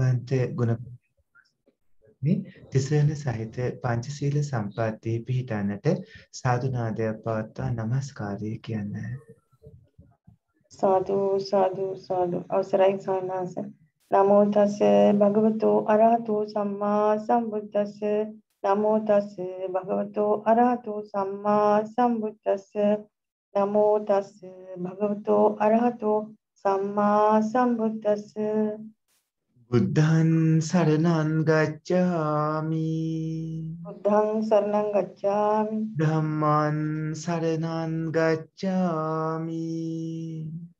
භාවන්ත ගුණ තිසරණ සහිත පංචශීල සම්පatti පිහිටන්නට සාදුනාදයක් පවත්වා নমස්කාරය කියන්න. සාදු සාදු සාදු අවසරයි සානස. නමෝ තස් භගවතෝ අරහතෝ සම්මා සම්බුද්දස්ස නමෝ තස් භගවතෝ අරහතෝ සම්මා සම්බුද්දස්ස නමෝ තස් භගවතෝ අරහතෝ සම්මා සම්බුද්දස්ස බුද්ධන් සරණං ගච්ඡාමි බුද්ධං සරණං ගච්ඡාමි ධම්මං සරණං ගච්ඡාමි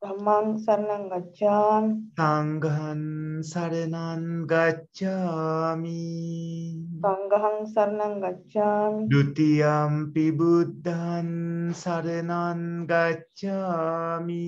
ධම්මං සරණං ගච්ඡාමි සංඝං සරණං ගච්ඡාමි සංඝං සරණං ගච්ඡාමි ဒ ුතියම්පි බුද්ධං සරණං ගච්ඡාමි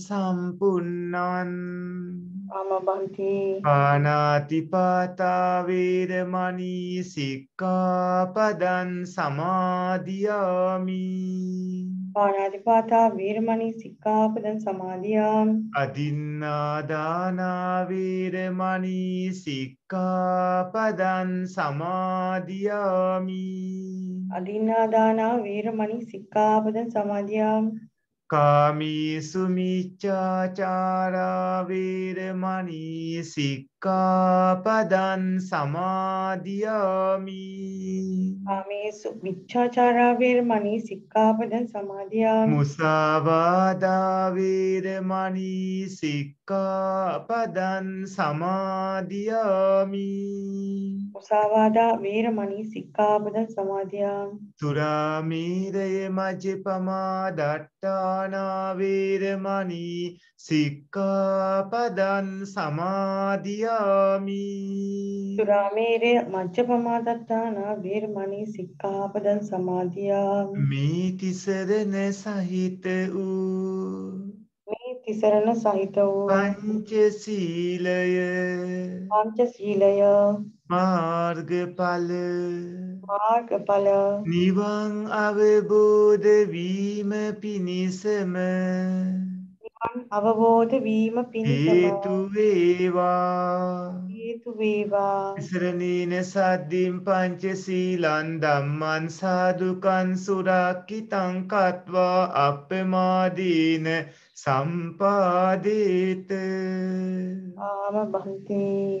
සම්පුන්නන් අමබන්ති පානාතිපාතා වේදමණී සික්ඛාපදං සමාදියාමි පානාතිපාතා වේරමණී සික්ඛාපදං සමාදියාමි අදින්නාදානා වේරමණී සික්ඛාපදං සමාදියාමි අදින්නාදානා වේරමණී සික්ඛාපදං සමාදියාමි කාමීසුමිච්චාචාරාවීරමනී සික්ක සික්කාපදන් සමාධයාමි ආමේසු විච්චාචාරාවේර්මණී සික්කාපදන් සමාධයාමි මුසාවාදාවේරමණී සික්කාපදන් සමාධයාමි මුසාවාදා වේරමණී සික්කාපදන් සමාධයාමි තුරාමීරය මජපමා දට්ටානාවේරමණී සික්කාපදන් සමාධයා ගච්ඡාමි සුරාමේරය මජ්ජපමාදත්තාන වේරමණී සික්ඛාපදං සමාදියාමි මේ තිසරණ සහිත වූ මේ තිසරණ සහිත වූ පංචශීලය පංචශීලය මාර්ගඵල මාර්ගඵල නිවන් අවබෝධ වීම පිණිසම අවබෝධ වීම පිණිස හේතු වේවා හේතු වේවා ඉසරණීන සද්දින් පංචශීලං ධම්මං සාදුකං සුරක්කිතං කତ୍වා අප්පමාදීන සම්පාදේත ආම බන්තේ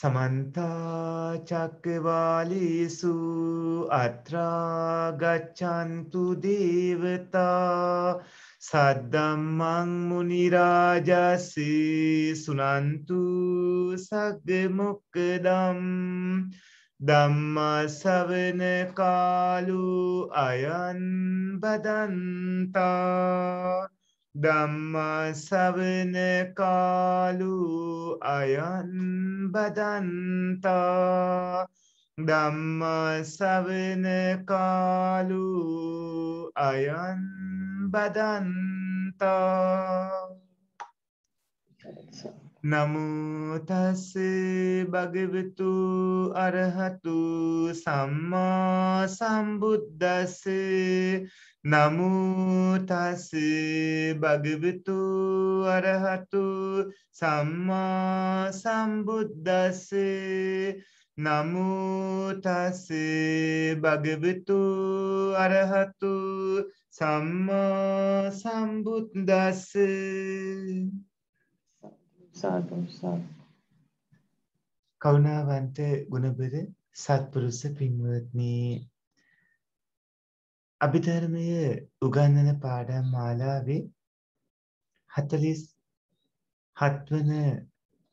සමන්තාචක්කවාලිසු අත්‍රාගච්චන්තු දේවතා සද්දම්මං මුනිරාජසි සුනන්තු සගමොක්කදම් දම්මසවන කාලු අයන් බදන්තා ධම්මා සවන කාලු අයන් බදන්තා ධම්මා සවන කාලු අයන් බදන්තා නමුතස්ස භගවතු අරහතු සම්මා සම්බුද්දස්සේ නමුතස් භගවිතු අරහතු සම්මා සම්බුද්දස්ස නමුතස් භගවිතු අරහතු සම්මා සම්බුද්දස්ස කවුනාවන්ත ගුණබද සත්පුරුස පින්වත්නී අභිධර්මය උගන්නන පාඩම් මාලාවේ හතලිස් හත්වන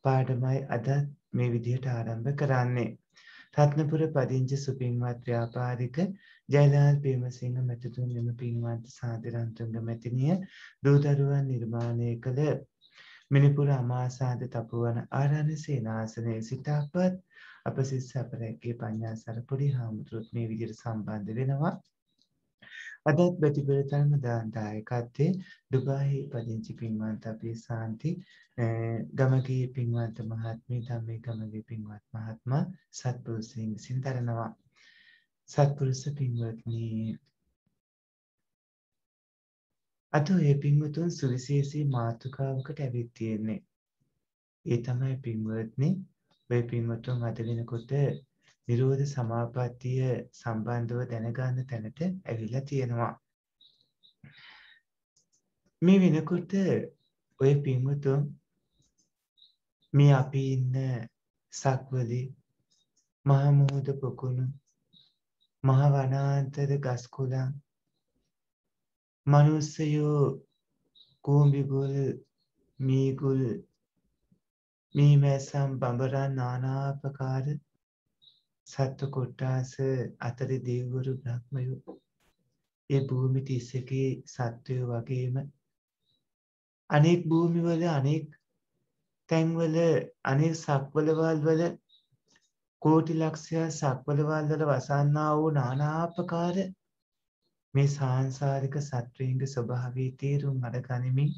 පාඩමයි අදත් මේ විදිහට ආරම්භ කරන්නේ. රත්නපුර පදිංච සුපින්වත් ව්‍යාපාරික ජයලාල් පේමසිංහ මැතිතුන් මෙම පින්වත් සාධරන්තුන්ග මැතිනිය දූදරුවන් නිර්මාණය කළ මිනිපුර අමාසාද තපුවන ආරණ සේනාසනය සිට අපත් අප සිස් සැපරැක්ගේ පඤ්ඥා සරපුඩි හාමුදුරුත් මේ විදිර සම්බන්ධ වෙනවා. අදත් බැතිපෙරතරණ දායකත්වයේ ඩුබාහි පදිංචි පින්වත් අපේ සාන්ති ගමගේ පින්වත් මහත්මිය ධම්මේ ගමගේ පින්වත් මහත්මා සත්පුරුෂයන් විසින් දරනවා සත්පුරුෂ පින්වත්නි අද ඔය පින්වතුන් සුවිශේෂී මාතෘකාවකට ඇවිත් තියෙන්නේ ඒ තමයි පින්වත්නි ඔය පින්වතුන් අද වෙනකොට නිරෝධ සමාපත්තිය සම්බන්ධව දැනගන්න තැනට ඇවිල්ලා තියෙනවා. මේ වෙනකොට ඔය පින්වතුන් මේ අපි ඉන්න සක්වලි මහමුහුද පොකුණු මහ වනාන්තර ගස්කුලන් මනුස්සයෝ කූඹිගුල් මීගුල් මීමැසම් බඹරන් නානාපකාර සත්ව කොට්ටාස අතර දෙව්වරු බ්‍රහ්මයෝ ඒ භූමි තිස්සකේ සත්වයෝ වගේම අනෙක් භූමිවල අනෙක් තැන්වල අනෙක් සක්වලවල් වල කෝටි ලක්ෂය සක්වලවල් වල වසන්නා වූ නානාපකාර මේ සාංසාරික සත්වයන්ගේ ස්වභාවී තේරුම් අරගනිමින්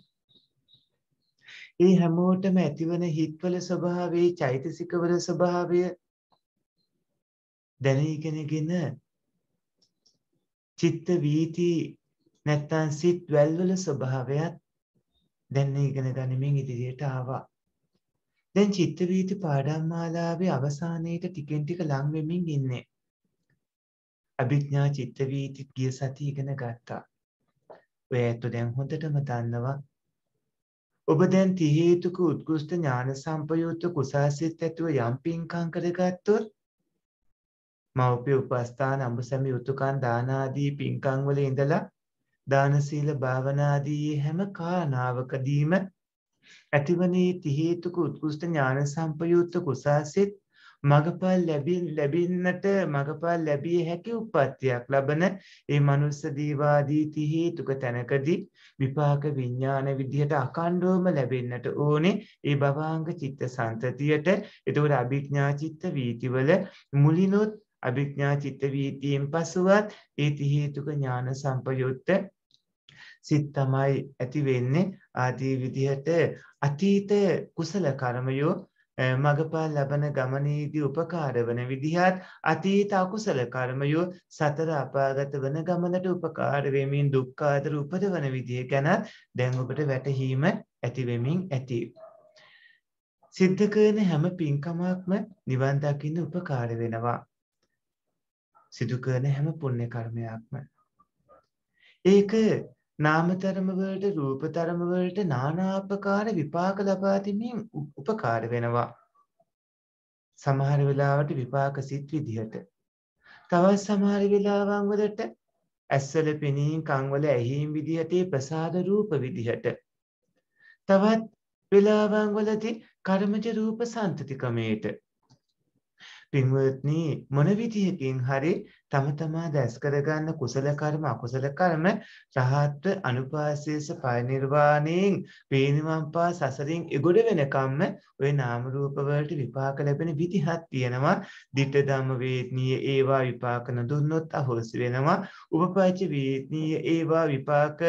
ඒ හැමෝටම ඇතිවන හිත්වල ස්වභාවේ චෛතසිකවල ස්වභාවය දැනීගෙනගෙන චිත්ත වීති නැත්තම් සිත් වැල්වල ස්වභාවයත් දැන් ඉගෙන ගනිමින් ඉදිරියට ආවා. දැන් චිත්ත වීති පාඩම් මාලාවේ අවසානයේට ටිකෙන් ටික ලං වෙමින් ඉන්නේ. අභිඥා චිත්ත වීති ගිය සතිය ඉගෙන ගත්තා. ඔය ඇත්ත දැන් හොඳටම දන්නවා. ඔබ දැන් ති හේතුක උත්කෘෂ්ඨ ඥාන සම්පයුක්ත කුසාසිත ඇතුව යම් පින්කම් කරගත්තොත් මෞපිය උපස්ථාන අඹසැමි උතුකන් දානාදී පින්කම් වල ඉඳලා දාන සීල භාවනාදී හැම කාරණාවකදීම ඇතිවනේ තිහේතුක උත්කෘෂ්ඨ ඥාන සම්පයුක්ත කුසාසිත මගපල් ලැබෙන්නට මගපල් ලැබිය හැකි උප්පත්තියක් ලබන ඒ මනුස්ස දීවාදී තිහේතුක තැනකදී විපාක විඥාන විදිහට අකණ්ඩවම ලැබෙන්නට ඕනේ ඒ භවාංග චිත්ත සන්තතියට එතකොට අභිඥා චිත්ත වීතිවල මුලිනොත් අභිඥා චිත්ත වීතියෙන් පසුවත් ඒති හේතුක ඥාන සම්පයුත්ත සිත් තමයි ඇති වෙන්නේ ආදී විදිහට අතීත කුසල කර්මයෝ මගපල් ලබන ගමනේදී උපකාර වන විදිහත් අතීත අකුසල කර්මයෝ සතර අපාගත වන ගමනට උපකාර වෙමින් දුක්ඛාතර උපදවන විදිය ගැනත් දැන් ඔබට වැටහීම ඇති වෙමින් ඇති. සිද්ධ කරන හැම පින්කමක්ම නිවන් දකින්න උපකාර වෙනවා. සිදු කරන හැම පුණ්‍ය කර්මයක්ම ඒක නාම ධර්ම වලට රූප ධර්ම වලට নানাාපකාර විපාක ලබා දෙමින් උපකාර වෙනවා සමහර වෙලාවට විපාක සිත් විදිහට තවත් සමහර වෙලාවන් වලට ඇස්වල පෙනීම කන් වල ඇහිීම් විදිහට ප්‍රසාද රූප විදිහට තවත් වෙලාවන් වලදී කර්මජ රූප සන්තති ක්‍රමයට පින්වත්නි මොන විදිහකින් හරි තම තමා දැස් කරගන්න කුසල කර්ම අකුසල කර්ම රහත්ව අනුපාසීස පරිනිර්වාණයෙන් වේනිවන් පා සසරින් එගොඩ වෙනකම්ම ওই නාම රූප වලට විපාක ලැබෙන විදිහක් තියෙනවා. ditta dhamma vedniya ඒවා විපාක නොදුන්නොත් අහෝසි වෙනවා. උපපච්ච වේදනීය ඒවා විපාක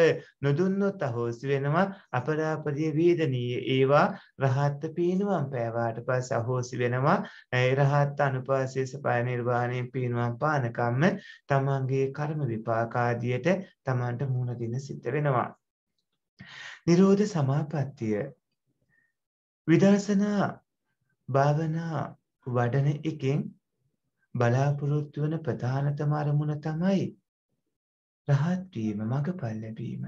නොදුන්නොත් අහෝසි වෙනවා. අපරාපරිය වේදනීය ඒවා රහත්ව පේනවන් පෑවාට පස්සේ අහෝසි වෙනවා. රහත් අනුපාසීස පරිනිර්වාණයෙන් පේනවන් පානකම් ගමම්ම තමන්ගේ කර්ම විපාක ආදියට තමන්ට මුණ දෙන සිද්ධ වෙනවා. නිරෝධ සමාපත්තිය විදර්ශනා භාවනා වඩන එකෙන් බලාපොරොත්තු වන ප්‍රධානතම අරමුණ තමයි රහත් වීම මඟපල් ලැබීම.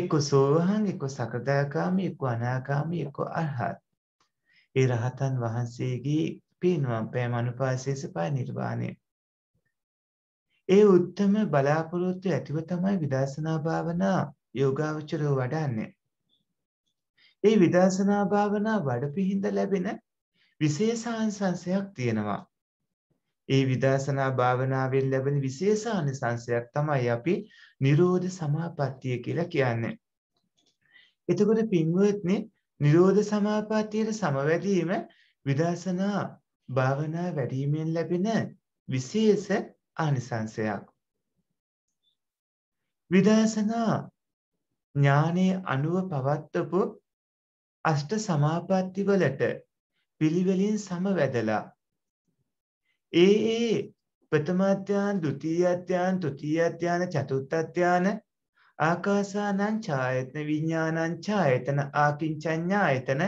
එක්ක සෝවහන් එක්ක සකදාගාමී එක්ක අනාගාමී එක්ක අරහත්. ඒ රහතන් වහන්සේගේ පින්වම් පෑම අනුපාසේස පය නිර්වාණය. ඒ උත්තම බලාපොරොත්තු ඇතිව තමයි විදර්ශනා භාවනා යෝගාවචරය වඩන්නේ. ඒ විදර්ශනා භාවනා වඩපිහින්ද ලැබෙන විශේෂාංසංශයක් තියෙනවා. ඒ විදර්ශනා භාවනාවෙන් ලැබෙන විශේෂානිසංශයක් තමයි අපි නිරෝධ සමාපත්තිය කියලා කියන්නේ. එතකොට පින්වත්නි නිරෝධ සමාපත්තියට සමවැදීම විදර්ශනා භාවනා වැඩීමෙන් ලැබෙන විශේෂ ආනිසංසයක්. විදර්ශනා ඥානයේ අනුව පවත්වපු අෂ්ට සමාපatti වලට පිළිවෙලින් සමවැදලා ඒ ඒ ප්‍රථම අධ්‍යාන, ဒုတိ ය අධ්‍යාන, තෘතීය අධ්‍යාන, චතුර්ථ අධ්‍යාන ආකාසානං ඡායතන විඥානං ඡායතන ආකින්චඤ්ඤායතන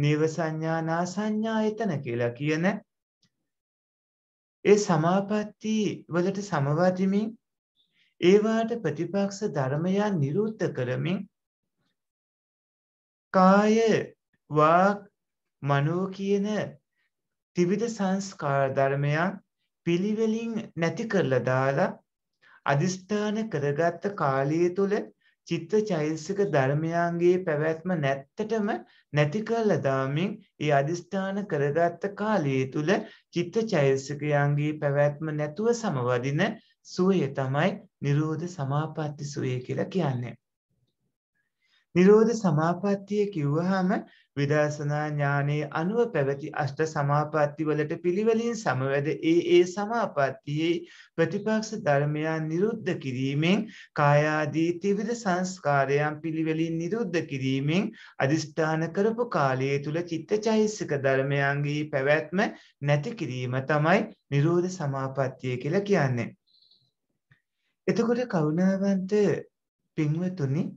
නීව සංඥා නා සංඥායතන කියලා කියන ඒ සමාපatti වලට සමවදිමින් ඒවාට ප්‍රතිපක්ෂ ධර්මයන් නිරුද්ධ කරමින් කාය වාක් මනෝ කියන ත්‍රිවිධ සංස්කාර ධර්මයන් පිළිවෙලින් නැති කරලා දාලා අදිෂ්ඨාන කරගත්ත කාලය තුල චිත්ත චෛතසික ධර්මයන්ගේ පැවැත්ම නැත්තටම නැති කරලා දාමින් ඒ අදිස්ථාන කරගත්ත කාලයේ තුල චිත්ත චෛතසිකයන්ගේ පැවැත්ම නැතුව සමවදින සුවය තමයි නිරෝධ සමාපatti සුවය කියලා කියන්නේ. නිරෝධ සමාපත්තිය කිව්වහම විදර්ශනා ඥානයේ අනුව පැවති අෂ්ට සමාපatti වලට පිළිවෙලින් සමවැද ඒ ඒ සමාපත්තියේ ප්‍රතිපක්ෂ ධර්මයන් නිරුද්ධ කිරීමෙන් කායාදී ත්‍රිවිධ සංස්කාරයන් පිළිවෙලින් නිරුද්ධ කිරීමෙන් අදිෂ්ඨාන කරපු කාලයේ තුල චිත්තචෛසික ධර්මයන්ගේ පැවැත්ම නැති කිරීම තමයි නිරෝධ සමාපත්තිය කියලා කියන්නේ. එතකොට කරුණාවන්ත පින්වතුනි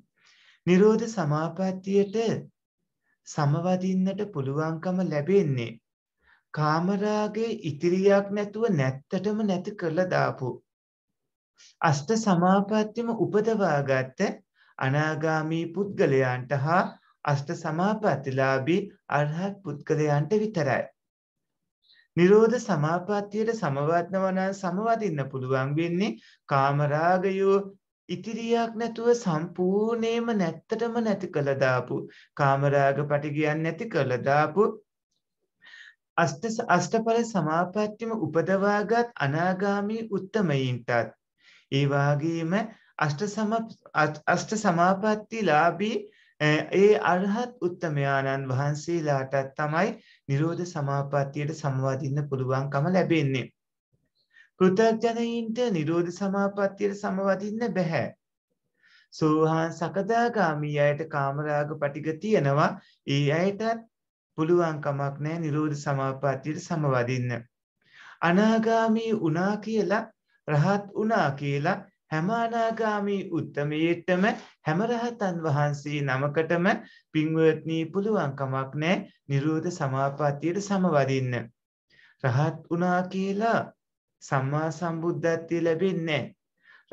නිරෝධ සමාපත්තියට සමවදින්නට පුළුවන්කම ලැබෙන්නේ කාමරාගේ ඉතිරියක් නැතුව නැත්තටම නැති කරලා දාපු අෂ්ට සමාපත්තියම උපදවාගත්ත අනාගාමී පුද්ගලයන්ට හා අෂ්ට සමාපත්තිලාභී අරහත් පුද්ගලයන්ට විතරයි නිරෝධ සමාපත්තියට සමවත්නවන සමවදින්න පුළුවන් වෙන්නේ කාමරාගයෝ ඉතිරියක් නැතුව සම්පූර්ණයෙන්ම නැත්තටම නැති කළ දාපු කාමරාග පටිගයන් නැති කළ දාපු අෂ්ට අෂ්ටඵල සමාපත්තිම උපදවාගත් අනාගාමී උත්තමයින්ටත් ඒ වාගේම අෂ්ට සම අෂ්ට සමාපatti ලාභී ඒ අරහත් උත්තමයාණන් වහන්සේලාටත් තමයි නිරෝධ සමාපත්තියට සම්වාදින්න පුළුවන්කම ලැබෙන්නේ. පෘථග්ජනයින්ට නිරෝධ සමාපත්තියට සමවදින්න බැහැ. සෝහාන් සකදාගාමී අයට කාමරාග පටික තියෙනවා ඒ අයටත් පුළුවන් කමක් නෑ නිරෝධ සමාපත්තියට සමවදින්න. අනාගාමී වුණා කියලා රහත් වුණා කියලා හැම අනාගාමී උත්තමයටම හැම රහතන් වහන්සේ නමකටම පින්වත්නී පුළුවන් කමක් නෑ නිරෝධ සමාපත්තියට සමවදින්න. රහත් වුණා කියලා සම්මා සම්බුද්ධත්වය ලැබෙන්නේ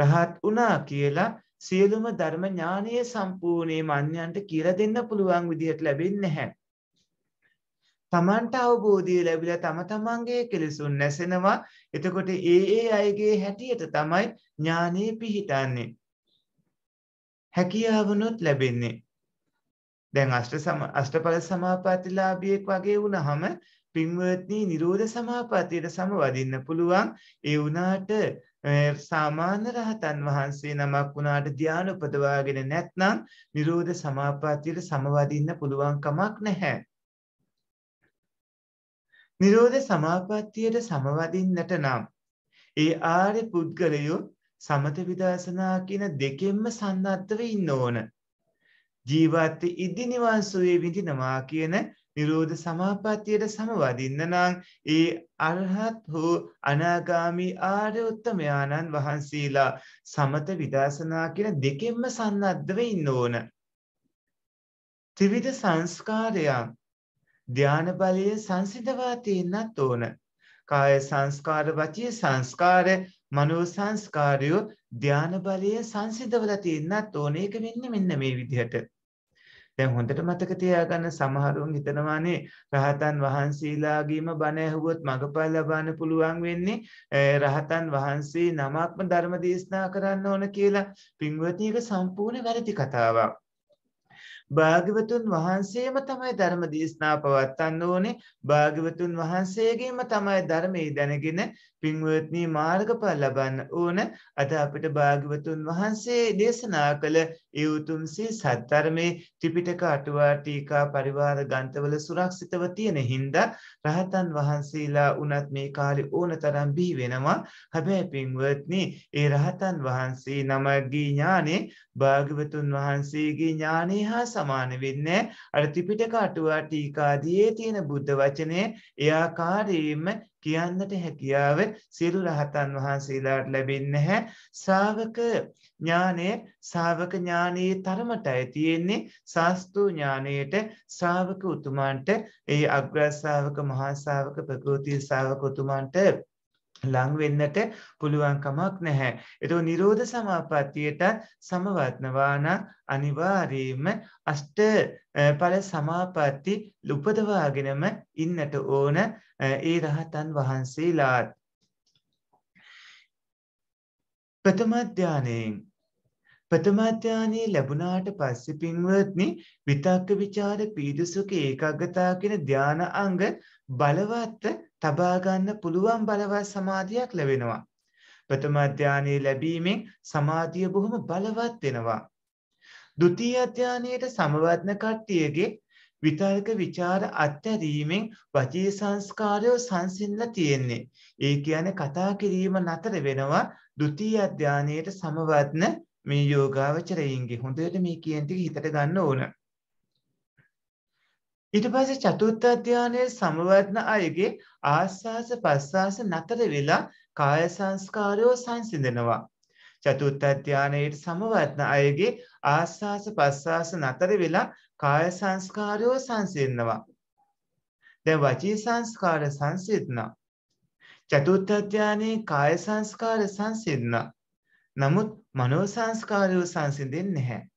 රහත් වුණා කියලා සියලුම ධර්ම ඥානයේ සම්පූර්ණේ මන්යන්ට කියලා දෙන්න පුළුවන් විදිහට ලැබෙන්නේ නැහැ. තමන්ට අවබෝධය ලැබිලා තම තමන්ගේ කෙලෙසුන් නැසෙනවා. එතකොට ඒ ඒ අයගේ හැටියට තමයි ඥානෙ පිහිටන්නේ. හැකියාවනොත් ලැබෙන්නේ. දැන් අෂ්ට සම අෂ්ටඵල සමාපත්තිලාභියෙක් වගේ වුණාම පින්වත්නි නිරෝධ සමාපත්තියට සමවදින්න පුළුවන් ඒ වුණාට සාමාන්‍ය රහතන් වහන්සේ නමක් වුණාට ධානය උපදවාගෙන නැත්නම් නිරෝධ සමාපත්තියට සමවදින්න පුළුවන් කමක් නැහැ. නිරෝධ සමාපත්තියට සමවදින්නට නම් ඒ ආර්ය පුද්ගලයෝ සමත විදර්ශනා කියන දෙකෙන්ම සන්නද්ධව ඉන්න ඕන. ජීවත් ඉදි නිවන් සුවේ විඳිනවා කියන නිරෝධ සමාපත්තියට සමවදින්න නම් ඒ අරහත් හෝ අනාගාමි ආර්ය උත්තමයාණන් වහන්සේලා සමත විදර්ශනා කියන දෙකෙන්ම සන්නද්ධව ඉන්න ඕන. ත්‍රිවිධ සංස්කාරයන් ධාන බලය සංසිඳවා තියෙන්නත් ඕන. කාය සංස්කාර වචී සංස්කාර මනෝ සංස්කාරය ධාන බලය සංසිඳවලා තියෙන්නත් ඕන. ඒක වෙන්නේ මෙන්න මේ විදිහට. දැන් හොඳට මතක තියාගන්න සමහරුන් හිතනවානේ රහතන් වහන්සේලාගේම බණ ඇහුවොත් මගපල් ලබන්න පුළුවන් වෙන්නේ රහතන් වහන්සේ නමක්ම ධර්ම දේශනා කරන්න ඕන කියලා පින්වත්නි ඒක සම්පූර්ණ වැරදි කතාවක්. භාග්‍යවතුන් වහන්සේම තමයි ධර්ම දේශනා පවත්වන්න ඕනේ භාග්‍යවතුන් වහන්සේගේම තමයි ධර්මයේ දැනගෙන පින්වත්නී මාර්ගඵල ලබන්න ඕන අද අපිට භාග්‍යවතුන් වහන්සේ දේශනා කළ ඒ උතුම් සිල් සත්‍ධර්මයේ ත්‍රිපිටක අටුවා ටීකා පරිවාර ග්‍රන්ථවල සුරක්ෂිතව තියෙන හින්දා රහතන් වහන්සේලා උනත් මේ කාලේ ඕනතරම් බිහි වෙනවා හැබැයි පින්වත්නි ඒ රහතන් වහන්සේ නමගේ ඥානේ භාග්‍යවතුන් වහන්සේගේ ඥානේ හා සමාන වෙන්නේ අර ත්‍රිපිටක අටුවා ටීකාදී තියෙන බුද්ධ වචනේ එයාකාරයෙන්ම කියන්නට හැකියාව සියලු රහතන් වහන්සේලාට ලැබෙන්නේ නැහැ. ශාවක ඥානය ශාවක ඥානයේ තරමටයි තියෙන්නේ සාස්තු ඥානයේට ශාවක උතුමන්ට ඒ අග්‍ර ශාවක මහා ශාවක ප්‍රකෘති ශාවක උතුමන්ට ලං වෙන්නට පුළුවන්කමක් නැහැ. එතකොට නිරෝධ සමාපත්තියට සමවත්නවාන අනිවාර්යයෙන්ම අෂ්ට ඵල සමාපatti උපදවාගෙනම ඉන්නට ඕන ඒ රහතන් වහන්සේලාත්. ප්‍රථම ධානයෙන් ප්‍රථම ධානයේ ලැබුණාට පස්සේ පින්වත්නි විතක්ක ਵਿਚාර පීඩසුක ඒකාග්‍රතාව කියන ධාන අංග බලවත් තබා ගන්න පුළුවන් බලවත් සමාධියක් ලැබෙනවා. ප්‍රථම ධානය ලැබීමෙන් සමාධිය බොහොම බලවත් වෙනවා. ဒုတိ ය ධානයේට සමවත්න කට්ටියගේ විතර්ක ਵਿਚාර අත්හැරීමෙන් වචී සංස්කාරය සංසිඳලා තියෙන්නේ. ඒ කියන්නේ කතා කිරීම නතර වෙනවා ဒုတိ ය ධානයේට සමවත්න මේ යෝගාවචරයන්ගේ හොඳට මේ කියන ටික හිතට ගන්න ඕන. ඊට පස්සේ චතුර්ථ ධානයේ සමවත්න අයගේ ආස්වාස ප්‍රස්වාස නතර වෙලා කාය සංස්කාරයෝ සංසිඳනවා. චතුර්ථ ධානයේ සමවත්න අයගේ ආස්වාස ප්‍රස්වාස නතර වෙලා කාය සංස්කාරයෝ සංසිඳනවා. දැන් වචී සංස්කාර සංසිඳනවා. චතුර්ථ ධානයේ කාය සංස්කාර සංසිඳනවා. නමුත් මනෝ සංස්කාරයෝ සංසිඳෙන්නේ නැහැ.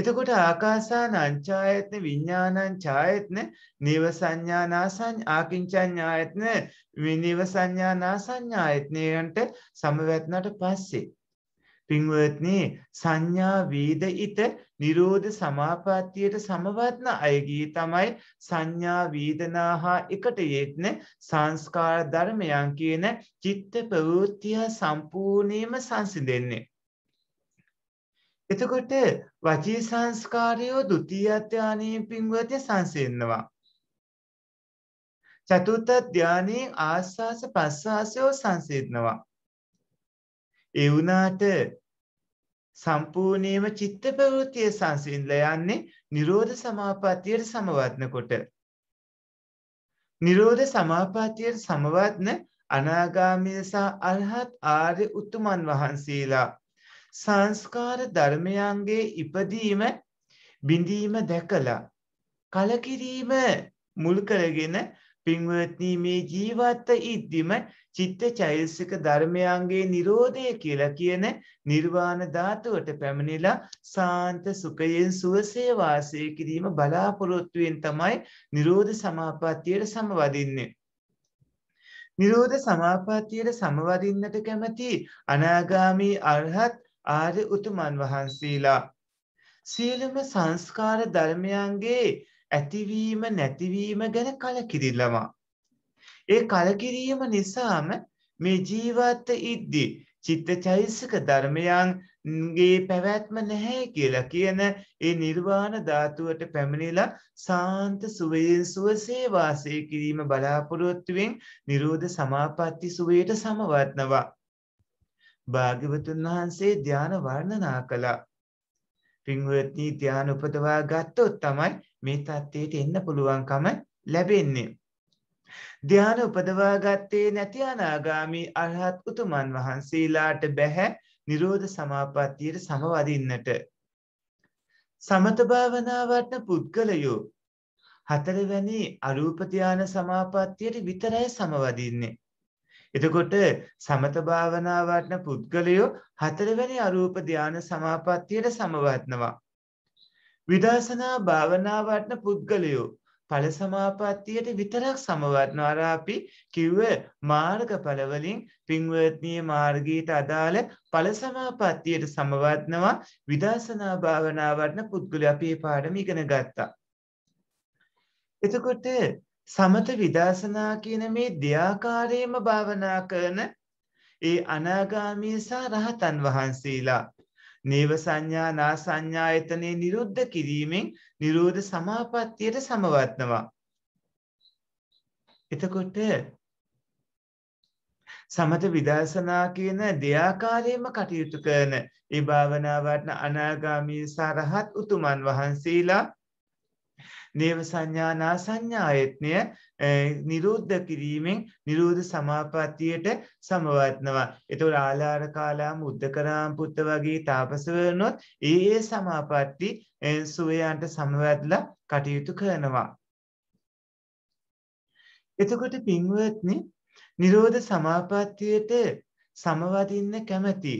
එතකොට ආකාසාන අංචායත්න විඤ්ඥානං චායත්න නිව සංඥානාසං ආකින්චඥායත්න විනිව සංඥානා සංඥායත්නයන්ට සමවැත්නට පස්සේ. පින්වත්නේ සංඥා වීද ඉත නිරෝධ සමාපත්තියට සමවත්න අයගී තමයි සංඥා වීදනා හා එකට යෙත්න සංස්කාර ධර්මයන් කියන චිත්ත ප්‍රවෘත්තිය සම්පූර්ණයම සංසිදෙන්නේ. එතකොට වචී සංස්කාරයෝ ဒုတိ ය ධානයෙන් පින්වත සංසෙන්නවා. චතුර්ථ ධානයෙන් ආස්වාස ප්‍රස්වාසයෝ සංසෙන්නවා. ඒ වුණාට සම්පූර්ණේම චිත්ත ප්‍රවෘතිය සංසිඳලා යන්නේ නිරෝධ සමාපත්තියට සමවත්නකොට. නිරෝධ සමාපත්තියට සමවත්න අනාගාමී සහ අරහත් ආර්ය උතුමන් වහන්සේලා සංස්කාර ධර්මයන්ගේ ඉපදීම බිඳීම දැකලා කලකිරීම මුල් කරගෙන පින්වත්නී මේ ජීවත්ත ඉද්දිම චිත්ත චෛල්සික ධර්මයන්ගේ නිරෝධය කියලා කියන නිර්වාණ ධාතුවට පැමිණිලා සාන්ත සුඛයෙන් සුවසේ වාසය කිරීම බලාපොරොත්තුවෙන් තමයි නිරෝධ සමාපත්තියට සමවදින්නේ. නිරෝධ සමාපත්තියට සමවදින්නට කැමති අනාගාමී අරහත් ආර්ය උතුමන් වහන්සේලා සියලුම සංස්කාර ධර්මයන්ගේ ඇතිවීම නැතිවීම ගැන කලකිරිල්ලවා. ඒ කලකිරීම නිසාම මේ ජීවත්ත ඉද්දි චිත්ත චෛසික ධර්මයන්ගේ පැවැත්ම නැහැ කියලා කියන ඒ නිර්වාණ ධාතුවට පැමිණිලා සාන්ත සුවයෙන් සුවසේ වාසය කිරීම බලාපොරොත්තුවෙන් නිරෝධ සමාපatti සුවයට සමවත්නවා. භාග්‍යවතුන් වහන්සේ ධ්‍යාන වර්ණනා කළා. පින්වත්නි ධ්‍යාන උපදවා ගත්තොත් තමයි මේ தත්ත්වයට එන්න පුළුවන්කම ලැබෙන්නේ. ධ්‍යාන උපදවා ගත්තේ නැති අනාගාමී අරහත් උතුමන් වහන්සේලාට බැහැ නිරෝධ සමාපත්තියට සමවදින්නට. සමත භාවනා වටන පුද්ගලයෝ හතරවැනි අරූප ධාන සමාපත්තියට විතරයි සමවදින්නේ. එතකොට සමත භාවනා වඩන පුද්ගලයෝ හතරවෙනි අරූප ධාන සමාපත්තියට සමවත්නවා. විදර්ශනා භාවනා වඩන පුද්ගලයෝ ඵල සමාපත්තියට විතරක් සමවත්නවා අර අපි කිව්ව මාර්ගඵල වලින් පින්වත්නීය මාර්ගයට අදාළ ඵල සමාපත්තියට සමවත්නවා විදර්ශනා භාවනා වඩන පුද්ගලයා අපි මේ පාඩම ඉගෙන ගත්තා. එතකොට සමත විදර්ශනා කියන මේ දෙයාකාරයේම භාවනා කරන ඒ අනාගාමී සහ රහතන් වහන්සේලා නේව සංඥා නා සංඥායතනේ නිරුද්ධ කිරීමෙන් නිරෝධ සමාපත්තියට සමවත්නවා. එතකොට සමත විදර්ශනා කියන දෙයාකාරයෙන්ම කටයුතු කරන ඒ භාවනාවට අනාගාමී සරහත් උතුමන් වහන්සේලා නේව සංඥානා සංඥායත්නය නිරුද්ධ කිරීමෙන් නිරෝධ සමාපත්තියට සමවත්නවා. එතුට ආලාර කාලා මුද්දකරාම් පුත්ත වගේ තාපසවනොත් ඒ ඒ සමාපත්ති සුවයන්ට සමවැදල කටයුතු කරනවා. එතකොට පින්වත්නි නිරෝධ සමාපත්තියට සමවදින්න කැමැති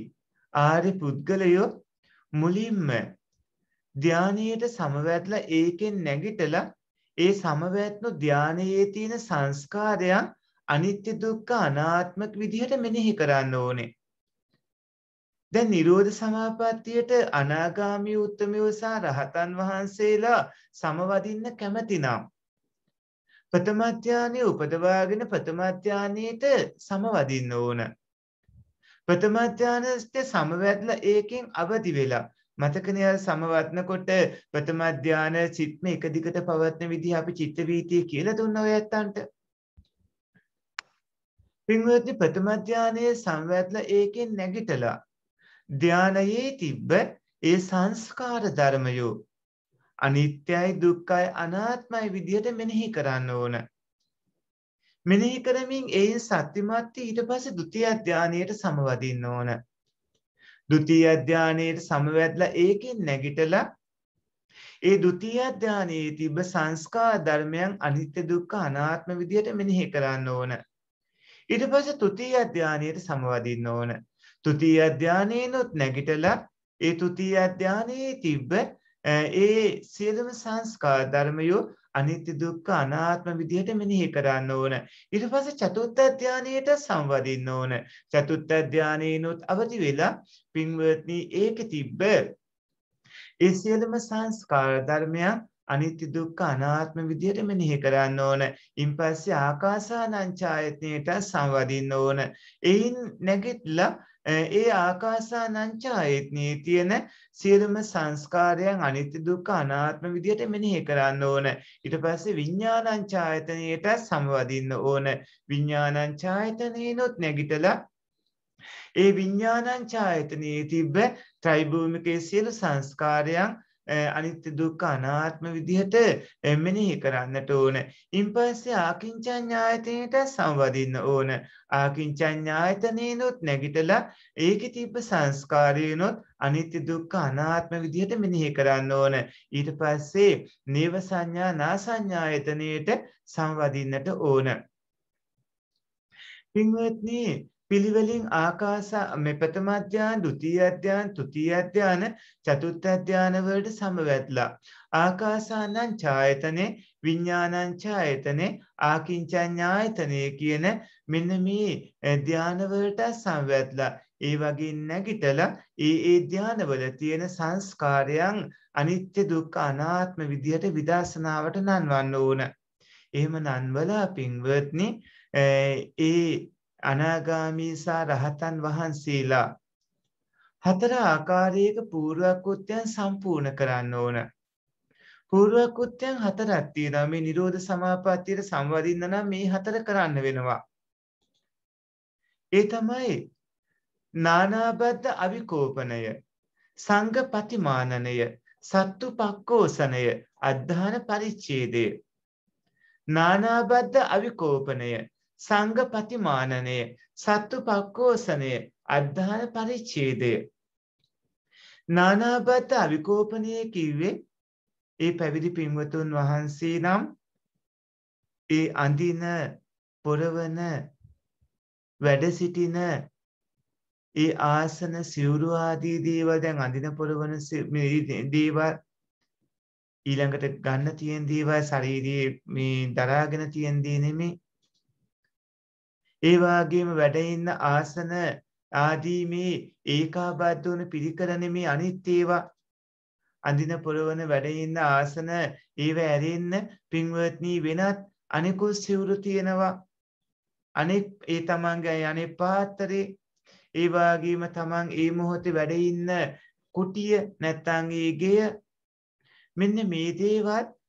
ආර්ය පුද්ගලයෝ මුලින්ම ධානයේට සමවැදලා ඒකෙන් නැගිටලා ඒ සමවැත්නු ධානයේ තියෙන සංස්කාරයන් අනිත්‍ය දුක්ඛ අනාත්මක විදිහට මෙනෙහි කරන්න ඕනේ. දැන් නිරෝධ සමාපත්තියට අනාගාමී උත්තමයෝ සහ රහතන් වහන්සේලා සමවදින්න කැමතිනම් ප්‍රථම ධානයේ උපදවාගෙන ප්‍රථම ධානයේට සමවදින්න ඕන. ප්‍රථම ධානයේ සමවැදලා ඒකෙන් අවදි වෙලා මතකනේ සමවත්නකොට ප්‍රථම ධාන සිත්ම එක දිගට පවත්න විදිහ අපි චිත්ත වීතිය කියලා දුන්න ඔය ඇත්තන්ට. පින්වත්නි ප්‍රථම ධානයේ සම්වැත්ලා ඒකෙන් නැගිටලා ධානයේ තිබ්බ ඒ සංස්කාර ධර්මයෝ අනිත්‍යයි දුක්ඛයි අනාත්මයි විදිහට මෙනෙහි කරන්න ඕන. මෙනෙහි කරමින් ඒ සත්‍යමත් ඊට පස්සේ ဒုတိ ය ධානයට සමවදින්න ඕන. ද්විතීයි අධ්‍යානයේට සමවැදලා ඒකෙන් නැගිටලා ඒ ද්විතීයි අධ්‍යානයේ තිබ්බ සංස්කාර ධර්මයන් අනිත්‍ය දුක්ඛ අනාත්ම විදියට මෙනෙහි කරන්න ඕන. ඊට පස්සේ තෘතීයි අධ්‍යානයට සමවදින්න ඕන. තෘතීයි අධ්‍යානයේනොත් නැගිටලා ඒ තෘතීයි අධ්‍යානයේ තිබ්බ ඒ සියලුම සංස්කාර ධර්මයෝ අනිත්‍ය දුක්ඛ අනාත්ම විදිහට මෙනෙහි කරන්න ඕන. ඊට පස්සේ චතුත්ථ ධානයට සම්වදින්න ඕන. චතුත්ථ ධානයනොත් අවදි වෙලා පින්වත්නි ඒකෙ තිබ්බ ඒ සියලුම සංස්කාර ධර්මයන් අනිත්‍ය දුක්ඛ අනාත්ම විදියට මෙනෙහි කරන්න ඕන. ඉන්පස්සේ ආකාසානං ඡායතනයට සංවදින්න ඕන. එයින් නැගිටලා ඒ ආකාසානංච ආයත්නයේ තියෙන සියලුම සංස්කාරයන් අනිත්‍ය දුක්ඛ අනාත්ම විදියට මෙනෙහි කරන්න ඕන. ඊට පස්සේ විඥානංච ආයතනයට සමවදින්න ඕන. විඥානංච ආයතනේනොත් නැගිටලා ඒ විඥානං ඡායතනයේ තිබ්බ ත්‍රිභූමිකයේ සියලු සංස්කාරයන් අනිත්‍ය දුක්ඛ අනාත්ම විදිහට මෙනෙහි කරන්නට ඕන. ඉන්පස්සේ ආකින්චඤ්ඤායතනයට සම්වදින්න ඕන. ආකින්චඤ්ඤායතනේනොත් නැගිටලා ඒකේ තිබ්බ සංස්කාරයනොත් අනිත්‍ය දුක්ඛ අනාත්ම විදිහට මෙනෙහි කරන්න ඕන. ඊට පස්සේ නේව සංඥා නා සංඥායතනයට සම්වදින්නට ඕන. පින්වත්නි පිළිවෙලින් ආකාස මේ ප්‍රථම අධ්‍යාන, ဒုတိ ය අධ්‍යාන, තෘතීය අධ්‍යාන, චතුර්ථ අධ්‍යාන වලට සමවැත්ලා. ආකාසානං ඡායතනේ, විඥානං ඡායතනේ, ආකින්චඤ්ඤායතනේ කියන මෙන්න මේ ධ්‍යාන වලට සමවැත්ලා. ඒ වගේ නැගිටලා ඒ ඒ ධ්‍යාන වල තියෙන සංස්කාරයන් අනිත්‍ය දුක්ඛ අනාත්ම විදිහට විදර්ශනාවට නන්වන්න ඕන. එහෙම නන්වලා පින්වත්නි ඒ අනාගාමී සහ රහතන් වහන්සේලා හතර ආකාරයක පූර්වකෘත්‍යයන් සම්පූර්ණ කරන්න ඕන. පූර්වකෘත්‍යයන් හතරක් තියෙනවා. මේ Nirodha Samapattiyට සම්වදින්න නම් මේ හතර කරන්න වෙනවා. ඒ තමයි නානාබද්ධ අවිකෝපණය, සංඝ ප්‍රතිමානනය, සත්තු පක්කෝසනය, අද්ධාන පරිච්ඡේදය. නානාබද්ධ අවිකෝපණය සංගපතිමානනය සත්තු පක්කෝසනය අධ්‍යාන පරිච්චේදය. නානාබත්ත අවිකෝපනය කිව්වේ ඒ පැවිදි පින්වතුන් වහන්සේ නම් ඒ අඳින පොරවන වැඩසිටින ඒ ආසන සිවුරු ආදී දේවල් දැන් අඳින පොරවන දේවල් ඊළඟට ගන්න තියෙන දේවල් ශරීරයේ මේ දරාගෙන තියෙන දේ නෙමෙයි ඒ වාගේම වැඩ ඉන්න ආසන ආදී මේ ඒකාබද්ධ වන පිළිකර නෙමේ අනිත් ඒවා අඳින පොළවන වැඩ ඉන්න ආසන ඒව ඇරෙන්න පින්වත්නි වෙනත් අනිකුත් සිවුරු තියෙනවා අනෙක් ඒ තමන්ගේ අනේ පාත්‍රේ ඒ වාගේම තමන් ඒ මොහොතේ වැඩ ඉන්න කුටිය නැත්තං ඒ ගෙය මෙන්න මේ දේවත්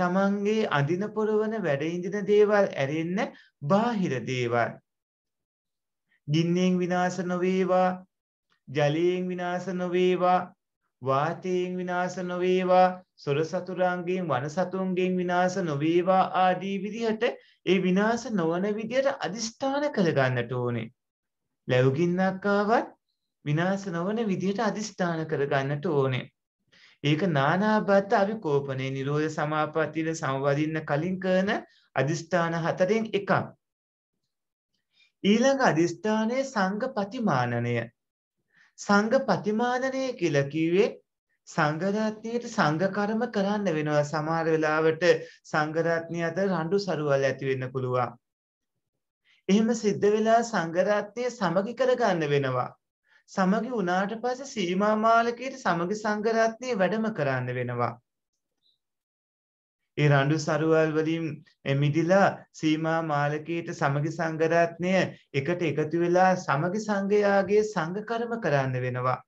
තමන්ගේ අඳින පොරවන වැඩඉඳින දේවල් ඇරෙන්න බාහිර දේවල්. ගින්නෙන් විනාස නොවේවා ජලයෙන් විනාස නොවේවා වාතයෙන් විනාස නොවේවා සොර සතුරාන්ගෙන් වන සතුන්ගෙන් විනාස නොවේවා ආදී විදිහට ඒ විනාස නොවන විදියට අධිෂ්ඨාන කරගන්නට ඕනේ. ලැවගින්නක්කාවත් විනාස නොවන විදියට අධිෂ්ඨාන කරගන්නට ඕනේ. ඒක නානාබත් අවිකෝපනේ නිරෝධ සමාපත්තියට සමවදින්න කලින් කරන අදිෂ්ඨාන හතරෙන් එකක්. ඊළඟ අදිෂ්ඨානයේ සංඝ ප්‍රතිමානනය. සංඝ ප්‍රතිමානනය කියලා කිව්වේ සංගරත්නයට සංඝකර්ම කරන්න වෙනවා සමහර වෙලාවට සංගරත්නය අත රණ්ඩු සරුවල් ඇති වෙන්න පුළුවන්. එහෙම සිද්ධ වෙලා සංගරත්නය සමගි කරගන්න වෙනවා. සමගි වුණාට පස්සේ සීමා මාලකයේ සමගි සංඝරත්නයේ වැඩම කරන්න වෙනවා. ඒ රණ්ඩු සරුවල් වලින් මිදිලා සීමා මාලකයට සමගි සංඝරත්නය එකට එකතු වෙලා සමගි සංඝයාගේ සංඝ කර්ම කරන්න වෙනවා.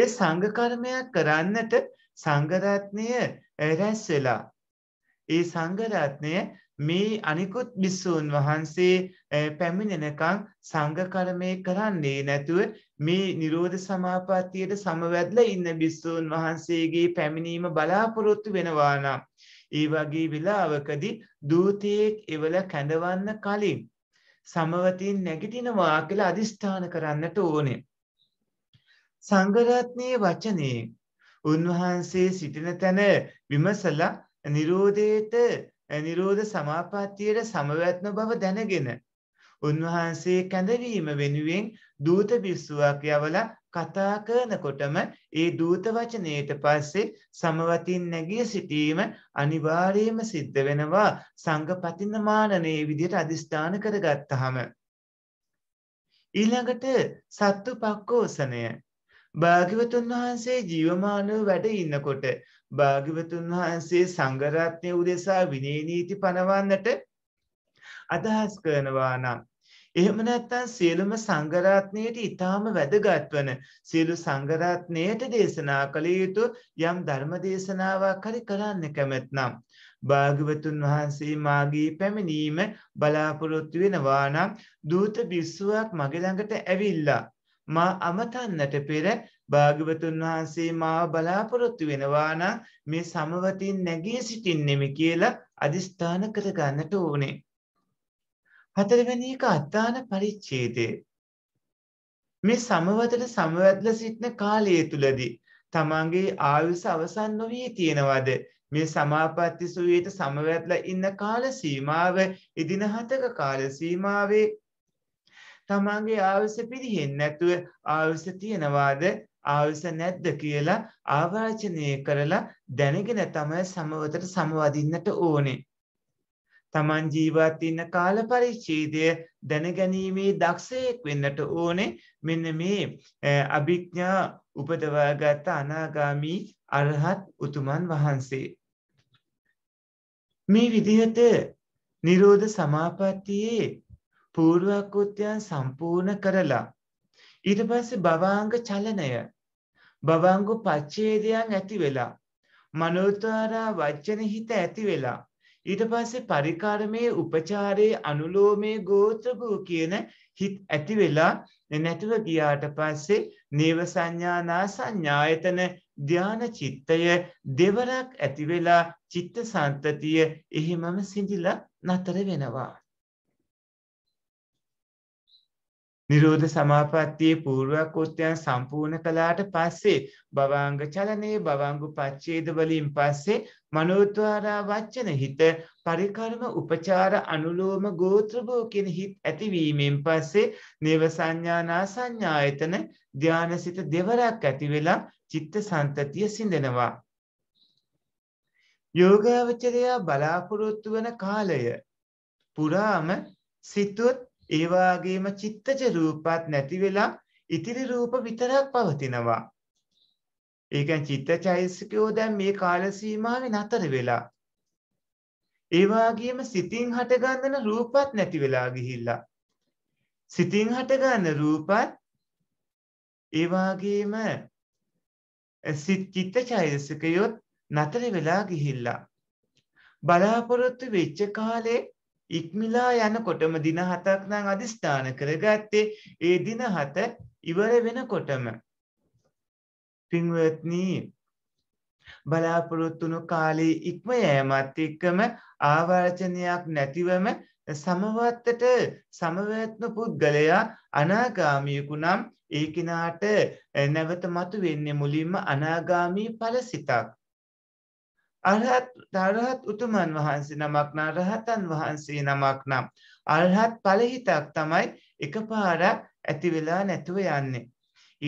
ඒ සංඝ කර්මයක් කරන්නට සංඝරත්නය රැස් වෙලා ඒ සංඝරත්නය මේ අනිකුත් බිස්සූන් වහන්සේ පැමිණෙනකං සංඝකරමය කරන්නේ නැතුව මේ නිරෝධ සමාපත්තියට සමවැදල ඉන්න බිස්සූන් වහන්සේගේ පැමිණීම බලාපොරොත්තු වෙනවානම්. ඒ වගේ විලාවකදි දූතයෙක් එවල කැඳවන්න කලින්. සමවතින් නැගිටිනවා කියලා අධිෂ්ඨාන කරන්නට ඕනේ. සංගරත්නයේ වචනයේ උන්වහන්සේ සිටින තැන විමසලා නිරෝධයට නිරෝධ සමාපත්තියට සමවැත්ම බව දැනගෙන උන්වහන්සේ කැඳවීම වෙනුවෙන් දූත භික්ෂුවක් යවලා කතා කරනකොටම ඒ දූත වචනයට පස්සේ සමවතින් නැගිය සිටීම අනිවාර්යයෙන්ම සිද්ධ වෙනවා සංඝපතිනමානනේ විදිහට අදිස්ථාන කරගත්තාම ඊළඟට සත්තු පක්කෝසනය භාග්‍යවතුන් වහන්සේ ජීවමානව වැඩ ඉන්නකොට භාග්‍යවතුන් වහන්සේ සංගරත්නය උදෙසා විනේ නීති පනවන්නට අදහස් කරනවා නම් එහෙම නැත්තන් සියලුම සංගරත්නයට ඉතාම වැදගත්වන සියලු සංගරත්නයට දේශනා කළ යුතු යම් ධර්ම දේශනාවක් හරි කරන්න කැමැත්නම්. භාගවතුන් වහන්සේ මාගේ පැමිණීම බලාපොරොත්තු වෙනවා නම් දූත බිස්සුවක් මගළඟට ඇවිල්ලා. මා අමතන්නට පෙර භාගවතුන් වහන්සේ මාව බලාපොරොත්තු වෙනවා නම් මේ සමවතින් නැගී සිටින්නෙමි කියලා අදිස්ථාන කරගන්නට ඕනේ. හතරවෙනි එක අත්තාන පරිච්ඡේදය. මේ සමවතට සමවැදලා සිටින කාලය තුලදී තමන්ගේ ආයුෂ අවසන් නොවී තියෙනවද? මේ සමාපatti සුවේට සමවැදලා ඉන්න කාල සීමාව එදින හතක කාල සීමාවේ තමන්ගේ ආයුස පිරිහෙන් නැතුව ආයුස තියෙනවාද ආයුස නැද්ද කියලා ආවාචනය කරලා දැනගෙන තමයි සමවතට සමවදින්නට ඕනේ. තමන් ජීවත් ඉන්න කාල පරිච්ඡේදය දැනගැනීමේ දක්ෂයෙක් වෙන්නට ඕනේ මෙන්න මේ අභිඥා උපදවාගත් අනාගාමී අරහත් උතුමන් වහන්සේ. මේ විදිහට නිරෝධ සමාපත්තියේ පූර්වකෘත්‍යයන් සම්පූර්ණ කරලා ඊට පස්සේ භවාංග චලනය භවාංග පච්ඡේදයන් ඇති වෙලා මනෝත්වාරා වචන හිත ඇති වෙලා ඊට පස්සේ පරිකාරමේ උපචාරයේ අනුලෝමේ ගෝත්‍රභූ කියන හිත ඇති වෙලා නැතුව ගියාට පස්සේ නේව සංඥානා සංඥායතන ධාන චිත්තය දෙවරක් ඇති වෙලා චිත්ත සන්තතිය එහිමම සිඳිලා නතර වෙනවා නිරෝධ සමාපත්තියේ පූර්වකෘත්‍යයන් සම්පූර්ණ කළාට පස්සේ භවංග චලනයේ භවංගු පච්ඡේද වලින් පස්සේ මනෝද්වාරා වචන හිත පරිකර්ම උපචාර අනුලෝම ගෝත්‍රභෝ කියන හිත් ඇතිවීමෙන් පස්සේ නේව සංඥානා සංඥායතන ධානසිත දෙවරක් ඇති වෙලා චිත්ත සන්තතිය සිඳෙනවා යෝගාවචරයා බලාපොරොත්තු වන කාලය පුරාම සිතුත් ඒ වාගේම චිත්තජ රූපات නැති වෙලා ඉතිරි රූප විතරක් පවතිනවා. ඒ කියන්නේ චිත්තචෛසිකයෝ දැන් මේ කාල සීමාවේ නතර වෙලා. ඒ වාගේම සිතින් හටගන්න රූපات නැති වෙලා ගිහිල්ලා. සිතින් හටගන්න රූපات ඒ වාගේම සිත් චිත්තචෛසිකයොත් නතර වෙලා ගිහිල්ලා. බලාපොරොත්තු වෙච්ච කාලේ ඉක්මිලා යනකොටම දින හතක් නම් අදිස්ථාන කරගත්තේ ඒ දින හත ඉවර වෙනකොටම පින්වත්නි බලාපොරොත්තුණු කාලේ ඉක්ම යෑමත් එක්කම ආවර්ජනයක් නැතිවම සමවත්තට සමවැත්ම පුද්ගලයා අනාගාමියකු නම් ඒ කෙනාට නැවත මතු වෙන්නේ මුලින්ම අනාගාමී ඵල සිතක් අරහත් දරහත් උතුමන් වහන්සේ නමක් නම් රහතන් වහන්සේ නමක් නම් අරහත් ඵලහිතක් තමයි එකපාරක් ඇති වෙලා නැතුව යන්නේ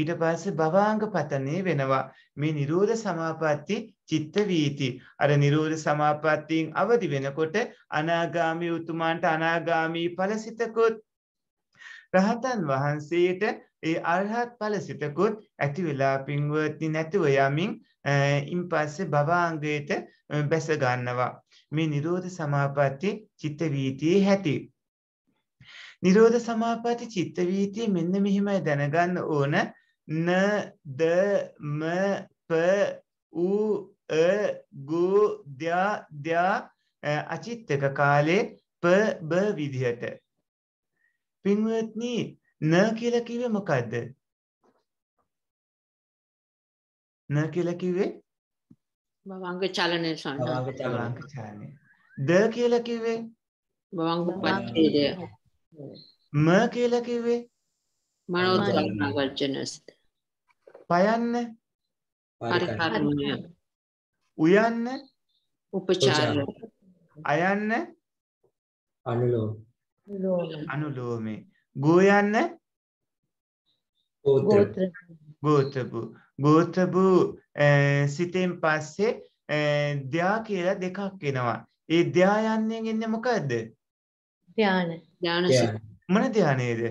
ඊට පස්සේ භවාංග පතනේ වෙනවා මේ නිරෝධ සමාපatti චිත්ත වීති අර නිරෝධ සමාපත්තියෙන් අවදි වෙනකොට අනාගාමී උතුමාන්ට අනාගාමී ඵලසිතකුත් රහතන් වහන්සේට ඒ අරහත් ඵලසිතකුත් ඇති වෙලා පින්වත්නි නැතුව යමින් ඉන් පස්සේ භවාංගයට බැස ගන්නවා මේ නිරෝධ සමාපatti චිත්ත වීතියේ ඇති නිරෝධ සමාපatti චිත්ත වීතිය මෙන්න මෙහිමයි දැනගන්න ඕන න ද ම ප උ අ ගු ද්‍යා ද්‍යා අචිත්තක කාලේ ප බ විදිහට පින්වත්නි න කියලා කිව්වේ මොකද්ද න කියලා කිව්වේ භවංග චලනය භවංග චලනාංග චලනය. ද කියලා කිව්වේ භවංග පච්ඡේදය. ම කියලා කිව්වේ මනෝද්වාරණ වර්ජනස්. පයන්න පරිකර්මය. උයන්න උපචාරය. අයන්න අනුලෝම. අනුලෝමේ. ගෝයන්න ගෝත්‍ර ගෝත්‍රපු භූත වූ සිතෙන් පස්සේ ධ්‍යා කියලා දෙකක් එනවා. ඒ ධ්‍යා යන්නේ එන්නේ මොකද්ද? ධාන. ධාන මොන ධානයේද?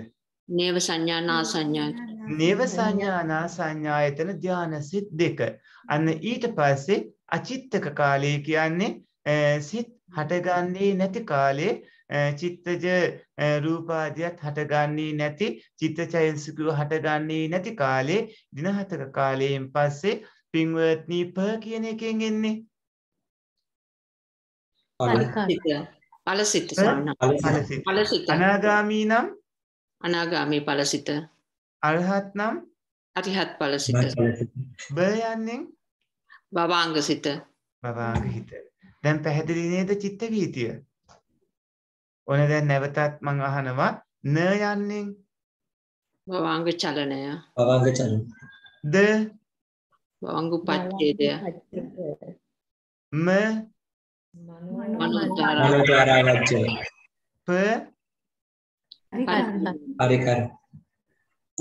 නේව සංඥානා සංඥා. නේව සංඥානා සංඥායතන ධාන සිත් දෙක. අන්න ඊට පස්සේ අචිත්තක කාලය කියන්නේ සිත් හටගන්නේ නැති කාලේ චිත්තජ රූපාදියත් හටගන්නේ නැති චිත්ත චෛන්සිකව හටගන්නේ නැති කාලේ දිනහතක කාලයෙන් පස්සේ පින්වත්නී ප කියන එකෙන් එන්නේ පලසිත අනාගාමී නම් අනාගාමී පලසිත අරහත් නම් අරිහත් පලසිත බයන්නෙන් බවාංග සිත බවාංග හිත දැන් පැහැදිලිනේද චිත්ත වීතිය ඕන දැන් නැවතත් මං අහනවා න යන්නේ භවංග චලනය භවංග චලනය ද භවංග උපච්ඡේදය ම මනෝචාරාවච්චය ප පරිකර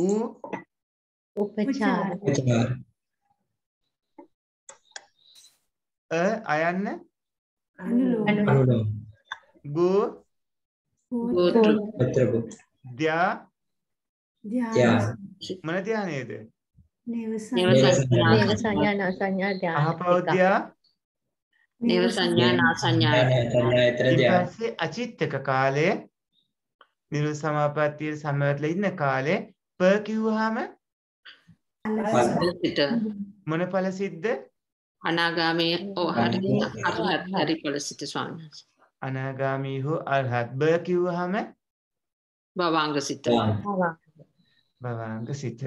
උ උපචාර අ අයන්න අනුලෝම ගෝ ගෝත්‍ර ගෝත්‍ර ධ්‍යා ධ්‍යා මොන ධ්‍යා නේද නේව සංඥා නා සංඥා ධ්‍යා අහපව ධ්‍යා නේව සංඥා නා සංඥා අචිත්තක කාලයේ නිරු සමාපත්තිය සමවැටලා ඉන්න කාලේ ප කිව්වහම මොන ඵල සිද්ද අනාගාමී ඔහරි හරි ඵල සිද්ද ස්වාමීන් වහන්සේ අනාගාමී හෝ අල්හත් බ කිව්වහම බවාංග සිත බවාංග සිත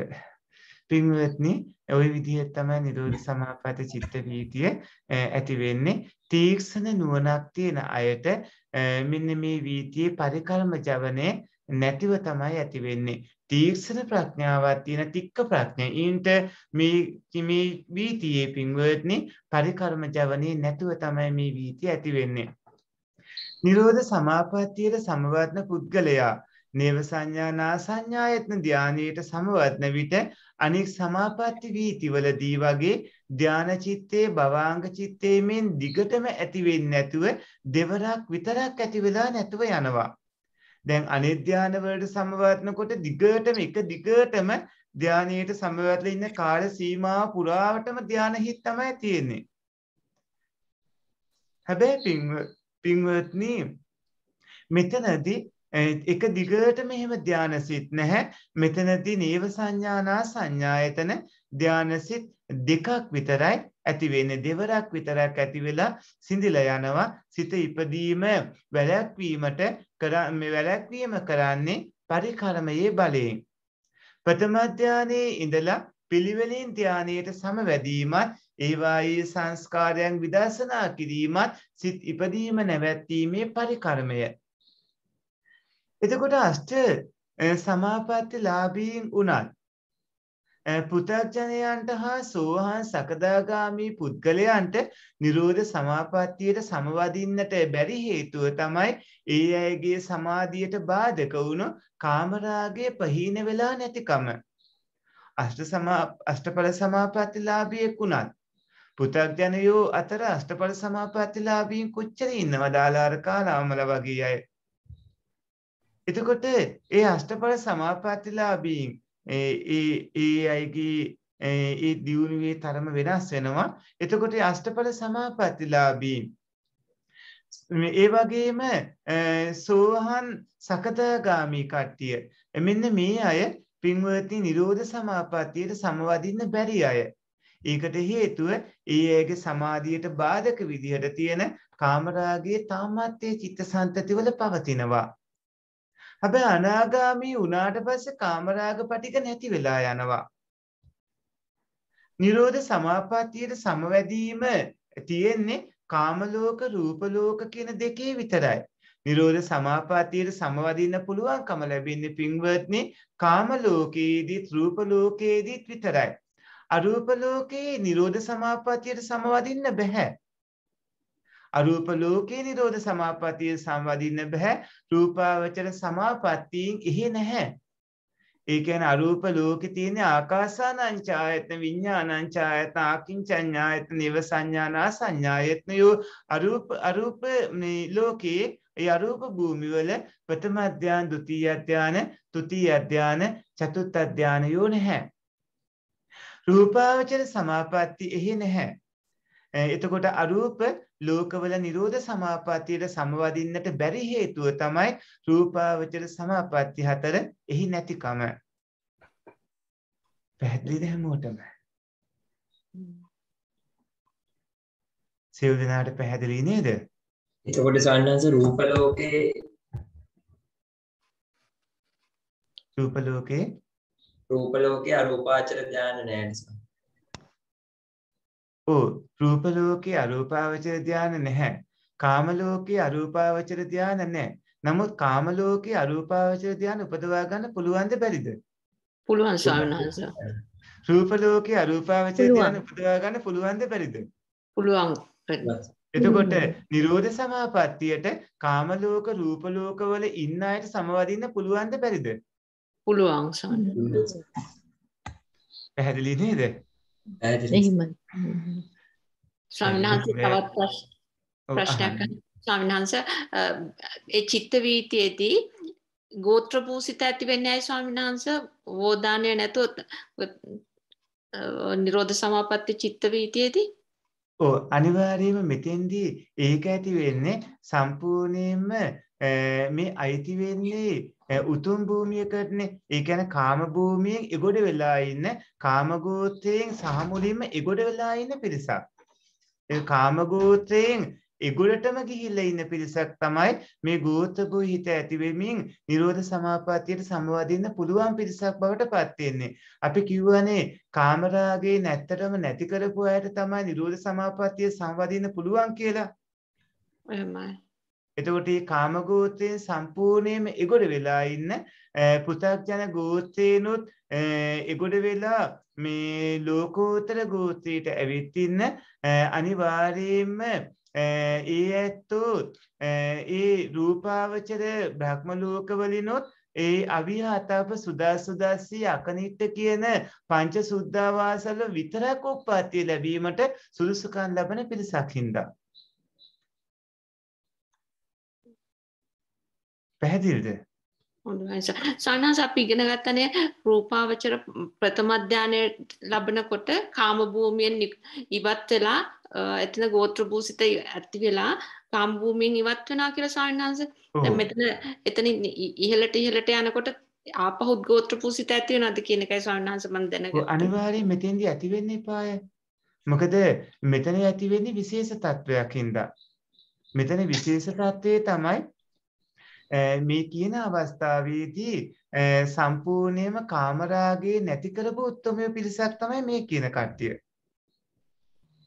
පින්වත්නි ඔය විදිහට තමයි නිරෝධ සමාපත චිත්ත වීතිය ඇති වෙන්නේ තීක්ෂණ නුවණක් තියෙන අයට මෙන්න මේ වීතියේ පරිකල්ම ජවනයේ නැතිව තමයි ඇති වෙන්නේ තීක්ෂණ ප්‍රඥාවක් තියෙන තික්ක ප්‍රඥා ඊන්ට මේ මේ වීතියේ පින්වත්නි පරිකර්ම ජවනයේ නැතුව තමයි මේ වීතිය ඇති වෙන්නේ නිරෝධ සමාපත්තියට සමවත්න පුද්ගලයා නේව සංඥානා සංඥායත්න ධානයට සමවත්න විට අනෙක් සමාපatti වීතිවලදී වගේ ධානචිත්තේ භවාංග චිත්තේ මෙන් දිගටම ඇති වෙන්නේ නැතුව දෙවරක් විතරක් ඇති වෙලා නැතුව යනවා. දැන් අනිත් ධාන වලට සමවත්නකොට දිගටම එක දිගටම ධානයේට සමවැදලා ඉන්න කාල සීමාව පුරාවටම ධාන හිත් තමයි තියෙන්නේ. හැබැයි පින්ව පින්වත්නි මෙතනදී එක දිගට මෙහෙම ධානසිට නැහැ. මෙතනදී නේව සංඥානා සංඥායතන ධානසිට දෙකක් විතරයි ඇති වෙන්නේ. දෙවරක් විතරක් ඇති වෙලා සිඳිලා යනවා. සිත ඉපදීම වැළැක්වීමට මේ වැළැක්වීම කරන්නේ පරිකරමයේ බලයෙන්. ප්‍රථම ධානයේ ඉඳලා පිළිවෙලින් ධානයට සමවැදීමත් ඒවායේ සංස්කාරයන් විදර්ශනා කිරීමත් සිත් ඉපදීම නැවැත්වීමේ පරිකර්මය. එතකොට අෂ්ට සමාපත්ති ලාබීන් වනත් පුතර්ජනයන්ට හා සෝහන් සකදාගාමී පුද්ගලයන්ට නිරෝධ සමාපත්තියට සමවදින්නට බැරි හේතුව තමයි ඒ අයගේ සමාධියට බාධක වුණු කාමරාගේ පහීන වෙලා නැතිකම. අෂ්ට සමාපත්තිලාභියෙක් වුණත් පුතග්ජනයෝ අතර අෂ්ටඵල සමාපත්තිලාභීන් කොච්චර ඉන්නවා දාලාර කාලාමල වගේ අය. එතකොට ඒ අෂ්ටඵල සමාපත්තිලාභීන් ඒ අයගේ ඒ දියුණුවේ තරම වෙනස් වෙනවා. එතකොට අෂ්ටඵල සමාපත්තිලාභීන් ඒ වගේම සෝහන් සකදාගාමී කට්ටිය. මෙන්න මේ අය පින්වති නිරෝධ සමාපත්තියට සමවදින්න බැරි අය. ඒකට හේතුව ඒ අයගේ සමාධියට බාධක විදිහට තියෙන කාමරාගයේ තාමත් ඒ චිත්තසංතතිවල පවතිනවා. හැබැයි අනාගාමී වුණාට පස්සේ කාමරාග පිටික නැති වෙලා යනවා. නිරෝධ සමාපත්තියට සමවැදීම තියෙන්නේ කාමලෝක රූපලෝක කියන දෙකේ විතරයි. නිරෝධ සමාපත්තියට සමවදින්න පුළුවන්කම ලැබෙන්නේ පින්වත්නි කාමලෝකයේදීත් රූපලෝකයේදීත් විතරයි. අරූප ලෝකයේ Nirodha Samapattiයට සමවදින්න බෑ. අරූප ලෝකයේ Nirodha Samapattiය සමවදින්න බෑ. රූපාවචර සමාපත්තියෙන් එහෙ නැහැ. ඒ කියන්නේ අරූප ලෝකේ තියෙන ආකාසානංච ආයතන විඥානංච ආයතන ආකින්චඤ්ඤායතන නිව සංඥානා සංඥායතන යෝ අරූප අරූප මේ ලෝකේ ඒ අරූප භූමිවල ප්‍රථම අධ්‍යාන ဒုတိ ය අධ්‍යාන තෘතිය අධ්‍යාන චතුත් අධ්‍යාන යෝ නැහැ රූපාවචර සමාපatti එහි නැහැ. එතකොට අරූප ලෝකවල නිරෝධ සමාපත්තියට සමවදින්නට බැරි හේතුව තමයි රූපාවචර සමාපatti හතර එහි නැතිකම. පැහැදිලිද හැමෝටම? සියලු දෙනාට පැහැදිලි නේද? එතකොට සන්නංශ රූප ලෝකේ රූප ලෝකේ රූප ලෝකේ අරූපාවචර ධානය නැහැ නිසා. ඔව් රූප ලෝකේ අරූපාවචර ධානය නැහැ. කාම ලෝකේ අරූපාවචර ධානය නැහැ. නමුත් කාම ලෝකේ අරූපාවචර ධානය උපදවා ගන්න පුළුවන්ද බැරිද? පුළුවන් ස්වාමීන් වහන්සේ. රූප ලෝකේ අරූපාවචර ධානය උපදවා ගන්න පුළුවන්ද බැරිද? පුළුවන්. එතකොට නිරෝධ සමාපත්තියට කාම ලෝක රූප ලෝක වල ඉන්න අයට සමවදින්න පුළුවන්ද බැරිද? පුළුවන් සන්න පැහැදිලි නේද ශ්‍රමිනාන්ස තවත් ප්‍රශ්නයක් ස්වාමිනාන්ස ඒ චිත්ත වීතියේදී ගෝත්‍ර පූසිත ඇති වෙන්නේ ඇයි ස්වාමිනාන්ස වෝදානය නැතුව නිරෝධ සමාපatti චිත්ත වීතියේදී ඕ අනිවාර්යයෙන්ම මෙතෙන්දී ඒක ඇති වෙන්නේ සම්පූර්ණයෙන්ම මේ අයිති වෙන්නේ උතුම් භූමියකටනේ ඒ කියන්නේ කාම භූමියෙන් එගොඩ වෙලා ඉන්න කාම ගෝත්‍රයෙන් සහ මුලින්ම එගොඩ වෙලා ඉන්න පිරිසක් ඒ කාම ගෝත්‍රයෙන් එගොඩටම ගිහිල්ලා ඉන්න පිරිසක් තමයි මේ ගෝත්‍ර භූ හිත ඇති වෙමින් නිරෝධ සමාපත්තියට සමවදින්න පුළුවන් පිරිසක් බවට පත් වෙන්නේ අපි කියවනේ කාම රාගේ නැත්තටම නැති කරපු අයට තමයි නිරෝධ සමාපත්තිය සමවදින්න පුළුවන් කියලා එහෙමයි එතකොට මේ කාම ගෝත්‍රයෙන් සම්පූර්ණයෙන්ම එගොඩ වෙලා ඉන්න පෘථග්ජන ගෝත්‍රේනොත් එගොඩ වෙලා මේ ලෝකෝත්තර ගෝත්‍රයට ඇවිත් ඉන්න අනිවාර්යයෙන්ම ඒ ඇත්තෝ ඒ රූපාවචර බ්‍රහ්ම ලෝකවලිනොත් ඒ අවිහාතාප සුදාසුදස්සී අකනිට්ට කියන පංච සුද්ධවාසල විතරක් උප්පාතිය ලැබීමට සුදුසුකන් ලබන පිරිසක්හින්දා. පැහැදිල්ද සන්නහස අපි ඉගෙන ගත්තනය රූපාවචර ප්‍රථමධ්‍යානය ලබනකොට කාමභූමියෙන් ඉවත් වෙලා එතන ගෝත්‍ර භූසිත ඇති වෙලා කාම්භූමියෙන් ඉවත් වෙනා කියලා සාන්නහස මෙතන එතන ඉහලට ඉහලට යනකොට ආපහු ගෝත්‍ර භූසිත ඇති වෙනවද කියන එකයි සාන්නහස මම දැනගත්තා අනිවාර්යයෙන් මෙතෙන්දී ඇති වෙන්න එපාය මොකද මෙතන ඇති වෙන්නේ විශේෂ තත්වයක් හින්දා මෙතන විශේෂ තත්වයේ තමයි මේ කියන අවස්ථාවේදී සම්පූර්ණයම කාමරාගේ නැතිකරපු උත්තමය පිරිසක් තමයි මේ කියන කට්ටිය.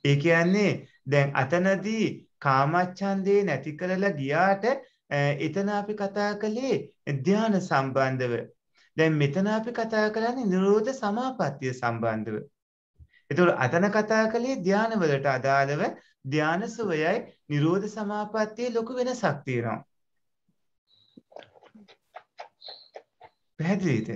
ඒ කියන්නේ දැන් අතනදී කාමච්ඡන්දේ නැති කරලා ගියාට එතන අපි කතා කළේ ධ්‍යාන සම්බන්ධව. දැන් මෙතන අපි කතා කරන්නේ නිරෝධ සමාපත්තිය සම්බන්ධව. එතකොට අතන කතා කළේ ධ්‍යාන වලට අදාළව ධ්‍යාන සුවයයි නිරෝධ සමාපත්තියේ ලොකු වෙනසක් තියෙනවා. පැහැදිලිද?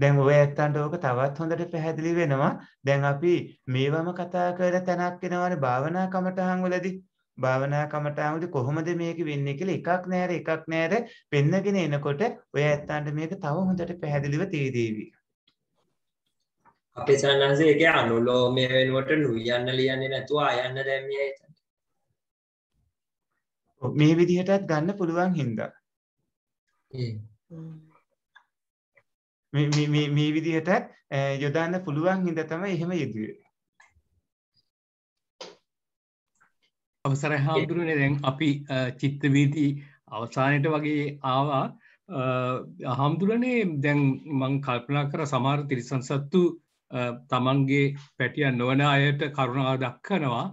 දැන් ඔය ඇත්තන්ට ඕක තවත් හොඳට පැහැදිලි වෙනවා. දැන් අපි මේවම කතා කරලා තැනක් වෙනවානේ භාවනා කමටහන් වලදී. භාවනා කමටහන් කොහොමද මේක වෙන්නේ කියලා එකක් නෑර එකක් නෑර පෙන්නගෙන එනකොට ඔය ඇත්තන්ට මේක තව හොඳට පැහැදිලිව තේරෙවි. අපේ සන්නහන්සේ ඒකේ අනුලෝමය වෙනුවට නුයන්න ලියන්නේ නැතුව ආයන්න දැම්මියා ඒතන. මේ විදිහටත් ගන්න පුළුවන් හින්දා මේ විදිහට යොදාන්න පුළුවන් හිද තම එහෙම යෙදුවේ අවසර හාමුදුරුවනේ දැන් අපි චිත්තවීදී අවසානයට වගේ ආවා හාමුදුරනේ දැන් මං කල්පනා කර සමාර තිරිසන් සත්තු තමන්ගේ පැටිය නොවන අයට කරුණා දක්කනවා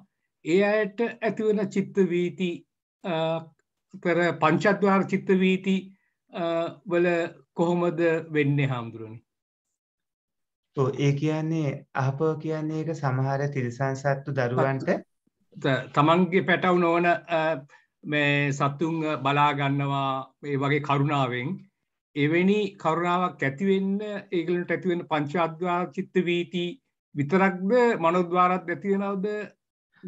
ඒ අයට ඇතිවන චිත්තවීති පෙර පංචත්වාර චිත්තවීතිී වල කොහොමද වෙන්නේ හාමුදුරුවනි ඒ කියන්නේ අප කියන්නේ එක සමහර තිරිසන් සත්තු දරුවන්ට තමන්ගේ පැටව් නොවන මේ සත්තුන් බලාගන්නවා ඒ වගේ කරුණාවෙන් එවැනි කරුණාවක් ඇතිවෙන්න ඒගලට ඇතිවෙන පංචාද්වා චිත්ත වීති විතරක්ද මනොද්වාරත් ඇතිවෙනවද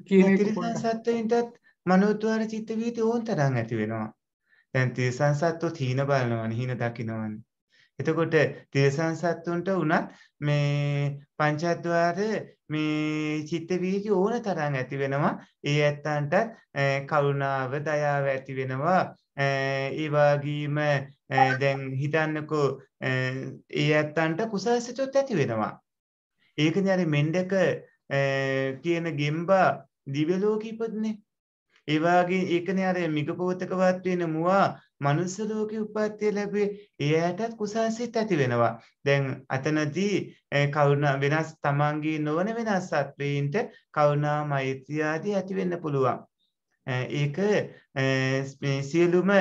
කියන සත්වයින්ටත් මනොද්වාර චිත්ත වීති ඕන් තරම් ඇති වෙනවා දැන් තිරිසන් සත්තු තීන බලනවනේ හීන දකින්නවනේ. එතකොට තිරිසන් සත්තුන්ට උනත් මේ පංචද්වාර මේ චිත්ත වීති ඕන තරම් ඇති වෙනවා. ඒ ඇත්තන්ට කරුණාව, දයාව ඇති වෙනවා. ඒ වගේම දැන් හිතන්නකෝ ඒ ඇත්තන්ට කුසල සිතුත් ඇති වෙනවා. ඒකනේ අර මෙන්ඩක කියන ගෙම්බා දිව්‍ය ලෝකෙ ඉපදුනේ. ඒවාගේ ඒකන අර මිගපෝතකවත් වෙන මවා මනුස්ස ලෝකෙ උපත්තිය ලැබේ එයටත් කුසාසිත ඇති වෙනවා. දැන් අතනදී කවුණ වෙනස් තමන්ගේ නොවන වෙනස් සත්වීන්ට කවුනා මෛත්‍රයාදී ඇතිවෙන්න පුළුවන්. ඒක සියලුම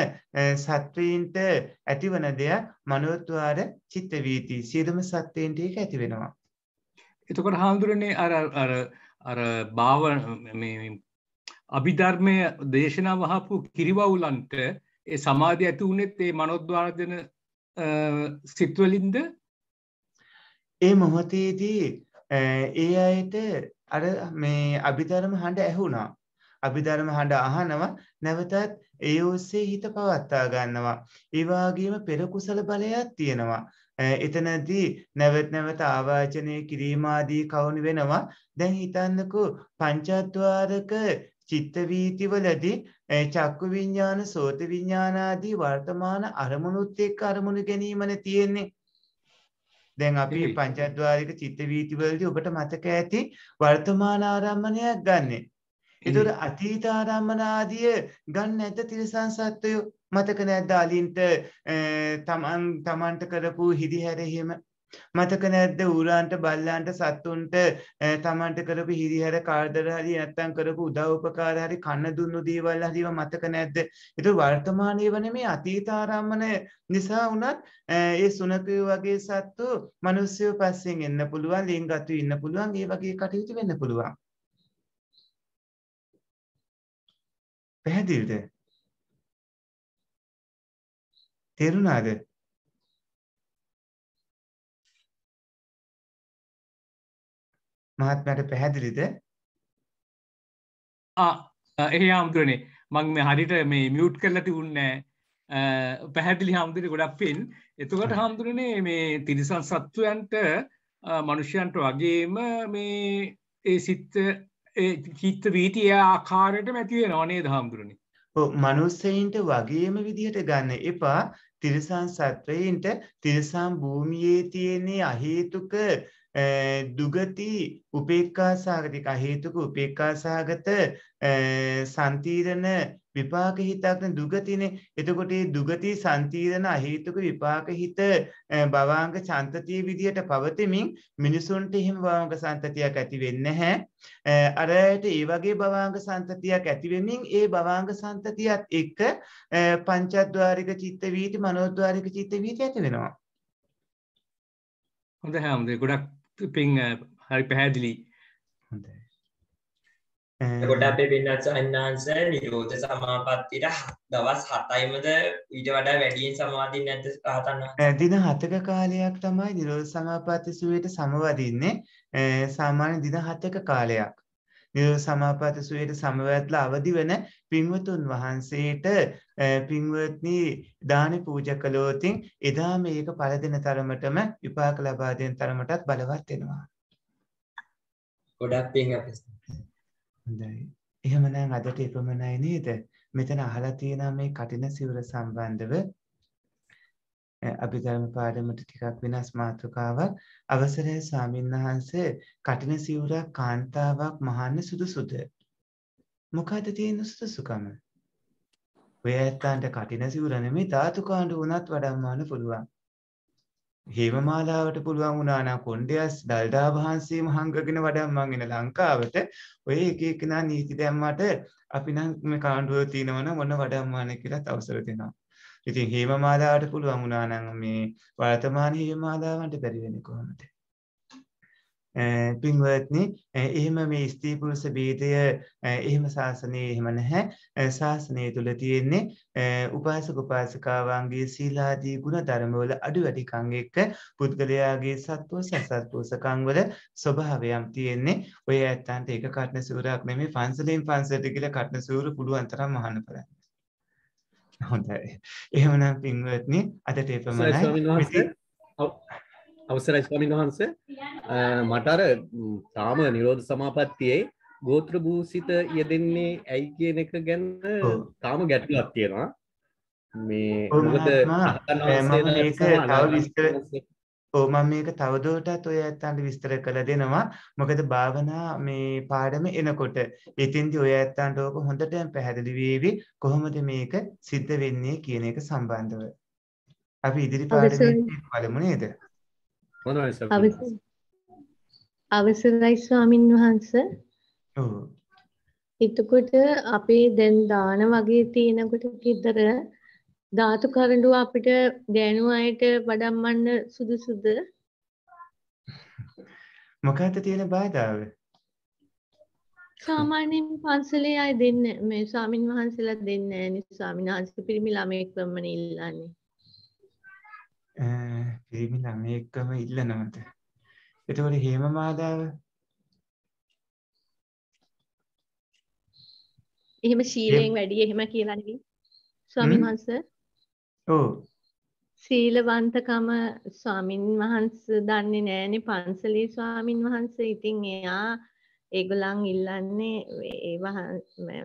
සත්වීන්ට ඇතිවන දෙයක් මනොත්වාර චිත්තවීති සියලුම සත්වයන්ට ඒක ඇති වෙනවා. එතකොට හාමුදුරනේ අර අර භාව අභිධර්මය දේශනා වහපු කිරිවවුලන්ට ඒ සමාධය ඇති වුනෙත් ඒ මනොද්වාර්ජන සිත්වලින්ද ඒ මොහොතේදී ඒ අයට අර මේ අභිධර්ම හඬ ඇහුුණා අභිධර්ම හඬ අහනවා නැවතත් ඒ ඔස්සේ හිත පවත්තා ගන්නවා ඒවාගේම පෙරකුසල බලයක් තියෙනවා එතනදී නැවත් නැවත ආවාචනය කිරීමාදී කවුණු වෙනවා දැන් හිතන්නකු පංචත්වාරක චිත්ත වීතිවලදී චක්කු විඤ්ඥාන සෝත විඤ්ඥානාදී වර්තමාන අරමුණුත් එක් අරමුණු ගැනීමන තියෙන්නේ. දැන් අපි පංචද්වාරික චිත්ත වීතිවලදී ඔබට මතක ඇති වර්තමාන ආරම්මණයක් ගන්නේ. එතුර අතීතාරම්මනාදිය ගන්න ඇත තිරිසන් සත්වයෝ මතක නැද්දාලින්ට තමන් තමන්ට කරපු හිදිහැරහෙම මතක නැද්ද ඌරාන්ට බල්ලාන්ට සත්තුන්ට තමන්ට කරපු හිරිහර කාර්දර හරි නැත්තම් කරපු උදව්පකාර හරි කන්න දුන්නු දේවල් හරිව මතක නැද්ද ඒක වර්තමානයේ වන මේ අතීතාරම්මන නිසා වුණත් ඒ සුනකය වගේ සත්තු මිනිස්සු පස්සෙන් එන්න පුළුවන් ලිංගතු ඉන්න පුළුවන් ඒ වගේ කටයුතු වෙන්න පුළුවන් පැහැදිලිද තේරුණාද මහත්මයට පැහැදිලිද? ආ එහේ හාමුදුරනේ මම මේ හරියට මේ මියුට් කරලා තිබුණේ පැහැදිලි හාමුදුරනේ ගොඩක් පින්. එතකොට හාමුදුරනේ මේ තිරිසන් සත්වයන්ට මනුෂ්‍යයන්ට වගේම මේ ඒ සිත් ඒ චිත්ත වීතිය ආකාරයටම ඇති වෙනව නේද හාමුදුරනේ? මනුස්සයින්ට වගේම විදිහට ගන්න එපා තිරිසන් සත්වයින්ට තිරිසම් භූමියේ තියෙන්නේ අහේතුක දුගති උපේක්කාසාගතික හේතුක උපේක්කාසාගත සන්තීරණ විපාක හිතක්න දුගතිනේ එතකොට දුගති සන්තීරණ අහේතුක විපාක හිත බවාංග චන්තතිය විදියට පවතිමින් මිනිසුන්ට එහෙම බවාංග සන්තතියක් ඇති වෙන්න හැ අරයට ඒ වගේ බවාංග සන්තතියක් ඇතිවෙමින් ඒ බවාංග සන්තතියත් එක්ක පංචත්වාරික චිත්ත වීති මනෝද්වාරික චිත්ත වීති ඇති වෙනවා හොඳ හැමදේ ගොඩක් පින් හරි පැහැදිලි ගොඩ අපේ පින්නත් සන්නාන්ස නිරෝධ සමාපත්තිට දවස් හතයිමද ඊට වඩා වැඩියෙන් සමාධින් නැත රහතන්න දින හතක කාලයක් තමයි නිරෝධ සමාපත්ති සුවයට සමවදින්නේ සාමාන්‍ය දින හතක කාලයක් සමාපත සුවයට සමවැත්ල අවදි වන පින්වතුන් වහන්සේට පින්වත්නි දාන පූජ කළෝතින් එදා මේක පලදින තරමටම විපාක ලබාදයෙන් තරමටත් බලවත් වෙනවා. ගොඩක් පින් හොඳයි. එහෙමනම් අදට එපමණයි නේද? මෙතන අහලා තියෙනවා මේ කටින සිවුර සම්බන්ධව අභිධර්ම පාඩමට ටිකක් වෙනස් මාතෘකාවක් අවසරය ස්වාමීන් වහන්සේ කටින සිවුරක් කාන්තාවක් මහන්න සුදුසුද. මොකද තියෙන සුදුසුකම. ඔය ඇත්තන්ට කටින සිවුරන මේ ධාතුකාණ්ඩ වනත් වඩම්මාන පුළුවන්. හේමමාලාවට පුළුවන් වුණානා කොන්්ඩයස් දල්දා වහන්සේම හංගගෙන වඩම්මන් එන ලංකාවට ඔය එක එකනා නීති දැම්මට අපි නම් මේ කාණ්ඩුව තියෙනවන මොන වඩම්මාන කියලා අවසර දෙනවා. ඉතින් හේම මාදාවට පුළුවන් වුණා නම් මේ වර්තමාන හේම මාදාවන්ට බැරි වෙන්නේ කොහොමද? පින්වත්නි එහෙම මේ ස්ත්‍රී පුරුෂ ભેදය එහෙම ශාසනයේ එහෙම නැහැ ශාසනය තුල තියෙන්නේ උපාසක උපාසිකාවන්ගේ සීලාදී ගුණ ධර්මවල අඩු වැඩිකම් එක්ක පුද්ගලයාගේ සත්පුරුෂ අසත්පුරුෂකම් වල ස්වභාවයන් තියෙන්නේ ඔය ඇත්තන්ට ඒක කටන සූරක් නෙමෙයි පන්සලෙන් පන්සලට ගිහලා කටන සූර පුළුවන් තරම් මහාන බලන්න හොඳයි එහෙමනම් පින්වත්නි අදට එපමණයි අවසරයි ස්වාමීන් වහන්ස මට අර තාම නිරෝධ සමාපත්තියේ ගෝත්‍ර භූසිත යෙදෙන්නේ ඇයි කියන එක ගැන තාම ගැටලුවක් තියෙනවා මේ මොකද තව විස්තර ඔව් මම මේක තවදුරටත් ඔය ඇත්තන්ට විස්තර කරලා දෙනවා. මොකද භාවනා මේ පාඩම එනකොට ඉතින්දි ඔය ඇත්තන්ට ඕක හොඳටම පැහැදිලි වේවි කොහොමද මේක සිද්ධ වෙන්නේ කියන එක සම්බන්ධව. අපි ඉදිරි පාඩමේ බලමු නේද? හොඳයි අවසරයි ස්වාමින් වහන්ස. ඔව්. එතකොට අපේ දැන් දාන වගේ තියෙනකොට කිදතර ධාතු කරඬුව අපිට දැනුව අයට වඩම්මන්න සුදුසුද? මොකද්ද තියෙන බාධාව? සාමාන්‍යයෙන් පන්සලේ අය දෙන්නේ මේ ස්වාමින් වහන්සේලා දෙන්නේ නැහැ නේ ස්වාමීන් වහන්සේ පිරිමි ළමයෙක් වමන ඉල්ලන්නේ. අහ පිරිමි ළමයෙක්ම ඉල්ලනවද? එතකොට හේම මාදාව එහෙම ශීලයෙන් වැඩි එහෙම කියලා නෙවෙයි. ස්වාමීන් වහන්සේ ඔව් සීලවන්තකම ස්වාමින් වහන්සේ දන්නේ නෑනේ පන්සලේ ස්වාමින් වහන්සේ. ඉතින් එයා ඒගොල්ලන් ඉල්ලන්නේ ඒ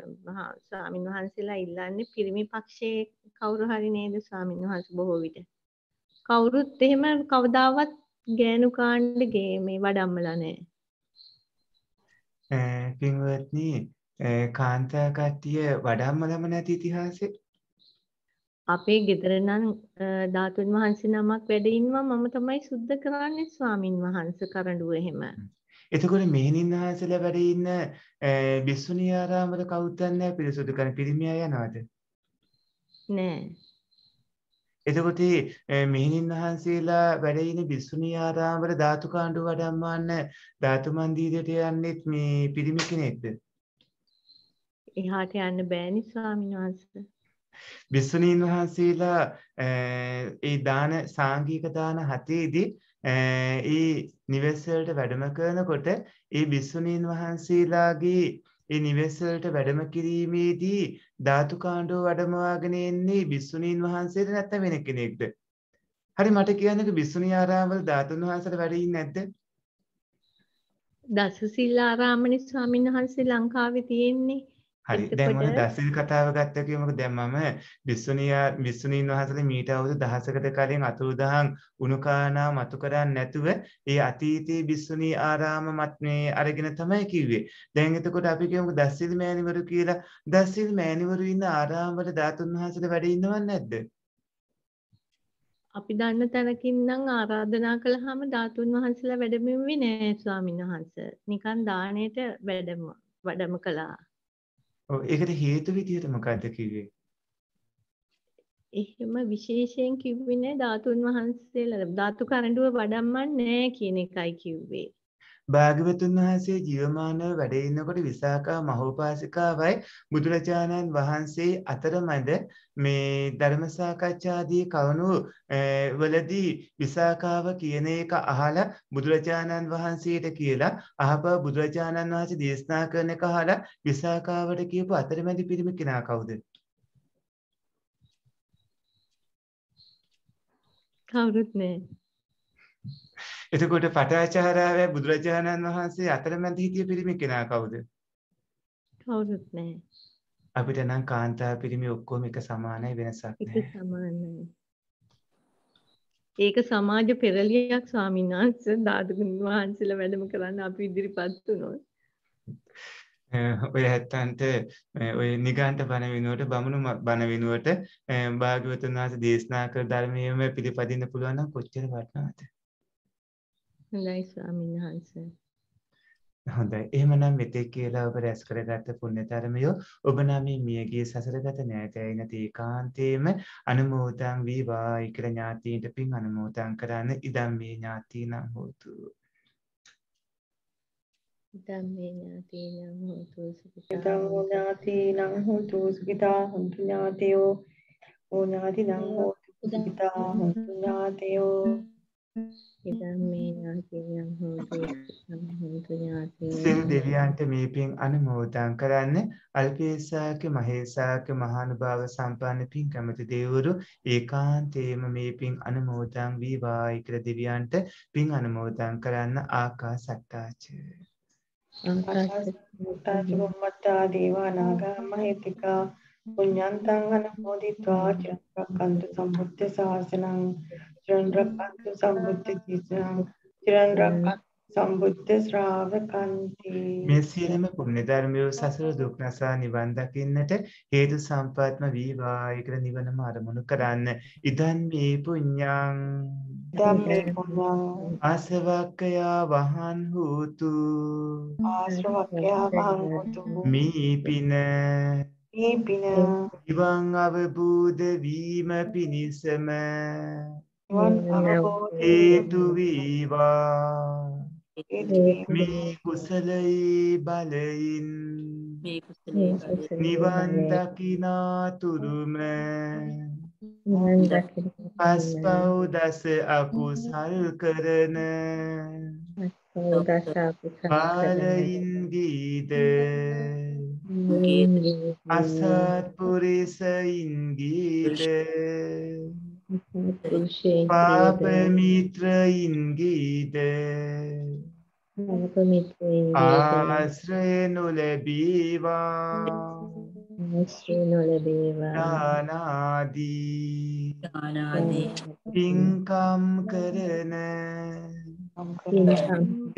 ස්වාමින් වහන්සේලා ඉල්ලන්නේ පිරිමි පක්ෂයේ කවුරු හරි නේද ස්වාමින් වහන්සේ බොහෝ විට. කවුරුත් එහෙම කවදාවත් ගෑනු කාණ්ඩ ගේ මේ වඩම්මලා නෑ. පින්වත්නි කාන්තා කට්ටිය වඩම්මලම නැති ඉතිහාසෙ අපේ ගෙදර නම් ධාතුන් වහන්සේ නමක් වැඩ ඉන්නවා මම තමයි සුද්ධ කරන්නේ ස්වාමින් වහන්සේ කරඬුව එහෙම. එතකොට මෙහෙණින් වහන්සේලා වැඩ ඉන්න විසුණී ආරාමවල කවුද නැහැ පිරිසුදු කරන පිරිමියා යනවද? නෑ. එතකොට මෙහෙණින් වහන්සේලා වැඩ ඉන විසුණී ආරාමවල ධාතු කාණ්ඩ වඩම්මන්න ධාතු මන්දිරයට යන්නෙත් මේ පිරිමි කෙනෙක්ද? එහාට යන්න බෑනි ස්වාමින් වහන්සේ. භිස්සුණීන් වහන්සේලා ඒ දාන සාංගික දාන හතේදී ඒ නිවෙස්වලට වැඩම කරනකොට ඒ භිස්සුණීන් වහන්සේලාගේ ඒ නිවෙස්වලට වැඩම කිරීමේදී ධාතු කාණ්ඩෝ වැඩමවාගෙන එන්නේ භිස්සුණීන් වහන්සේද නැත්නම් වෙන කෙනෙක්ද? හරි මට කියන්නක භිස්සුණී ආරාමවල ධාතුන් වහන්සේලා වැඩ ඉන්නේ නැද්ද? දසසිල්ලාරාමනි ස්වාමීන් වහන්සේ ලංකාවේ තියෙන්නේ හරි දැන් ඔන්න දසල් කතාව ගත්ත කිව්වමක දැන් මම විසුණියා විසුණීන් වහන්සේලා මීට අවුරුදු දහසකට කලින් අතුරුදහන් උණුකානා මතු කරන්නේ නැතුව ඒ අතීතයේ විසුණී ආරාම මත් මේ අරගෙන තමයි කිව්වේ. දැන් එතකොට අපි කියමුක දසල් මෑණිවරු කියලා දසල් මෑණිවරු ඉන්න ආරාම වල ධාතුන් වහන්සේලා වැඩ ඉන්නවද නැද්ද? අපි දන්න තැනකින් නම් ආරාධනා කළාම ධාතුන් වහන්සේලා වැඩමෙන්නේ නෑ ස්වාමීන් වහන්සේ. නිකන් දාණයට වැඩම වැඩම කළා. ඒකට හේතු විදිහට මොකක්ද කිව්වේ? එහෙම විශේෂයෙන් කිව්වේ නෑ ධාතුන් වහන්සේලා ධාතු කරඬුව වඩම්මන්නේ නෑ කියන එකයි කිව්වේ. භාග්‍යවතුන් වහන්සේ ජීවමානව වැඩඉන්නකොට විසාකා මහෝපාසිකාවයි බුදුරජාණන් වහන්සේ අතරමැද මේ ධර්මසාකච්ඡාදී කවුණු වලදී විසාකාව කියන එක අහලා බුදුරජාණන් වහන්සේට කියලා අහප බුදුරජාණන් වහන්සේ දේශනා කරන එක අහලා විසාකාවට කියපු අතරමැදි පිරිමි කෙනා කවුද? කවුරුත් නෑ. එතකොට පටාචාරාවයි බුදුරජාණන් වහන්සේ අතරමැද හිටිය පිරිමි කෙනා කවුද? කවුරුත් නැහැ. අපිට නම් කාන්තා පිරිමි ඔක්කොම එක සමානයි වෙනසක් නැහැ. එක සමානයි. ඒක සමාජ පෙරලියක් ස්වාමීන් වහන්සේ දාදුගුණ වහන්සේලා වැඩම කරන්න අපි ඉදිරිපත් වුණොත් ඔය හැත්තන්ට ඔය නිගාන්ට බණ වෙනුවට බමුණු බණ වෙනුවට භාග්‍යවතුන් වහන්සේ දේශනා කළ ධර්මයේම පිළිපදින්න පුළුවන් නම් කොච්චර වටිනවද හොඳයි ස්වාමීන් වහන්සේ. හොඳයි. එහෙමනම් මෙතෙක් කියලා ඔබ රැස් කරගත්ත පුණ්‍යතරමිය ඔබ නමේ මියගිය සසරගත නැතයින තීකාන්තේම අනුමෝදන් වේවා. ඉක්‍ර ඥාතීන්ට පින් අනුමෝදන් කරන්න ඉදම් මේ ඥාතීනම් හෝතු. ධම්මේ ඥාතීනම් හෝතු සුඛිතා ධම්මෝ ඥාතීනම් හෝතු සුඛිතා හොන්තු ඥාතයෝ ඕනාතිනම් හෝතු සුඛිතා හොන්තු ඥාතයෝ ඉදම් මේ ඥාතියන් හෝතු සම්හෝතු ඥාතියන් සිල් දෙවියන්ට මේ පින් අනුමෝදන් කරන්න අල්පේසාක මහේසාක මහානුභාව සම්පන්න පින්කමති දෙවරු ඒකාන්තේම මේ පින් අනුමෝදන් වීවායි කියලා දෙවියන්ට පින් අනුමෝදන් කරන්න ආකාසට්ටාච අන්තස්සුම්මත්තා දේවා නාග මහිතිකා පුඤ්ඤන්තං අනුමෝදිत्वा චිරක්ඛන්තු සම්බුද්ධ ශාසනං චිරන් රක්ඛන්තු සම්බුද්ධ දේශනාව චිරන් රක්ඛන්තු සම්බුද්ධ ශ්‍රාවකන්ති මේ සියලුම පුණ්‍ය ධර්මයේ සසර දුක් නැසා නිවන් දකින්නට හේතු සම්පත්ම වේවා ඒකට නිවනම අරමුණු කරන්න ඉදන් මේ පුඤ්ඤං ධම්මේ පුඤ්ඤං ආසවක්ඛයා වහන් හූතු ආසවක්ඛයා වහන් හූතු මේ පින මේ පින නිවන් අවබෝධ වීම පිණිසම හේතුවීවා මේ කුසලයි බලයින් නිවන්දකිනාතුරුම පස්පව් දස අකුසල් කරන පාලයින්ගීද අසත්පුරිසයින්ගීද පාප මිත්‍රයින්ගේද ආශ්‍රය නොලැබීවා දානාදී පින්කම් කරන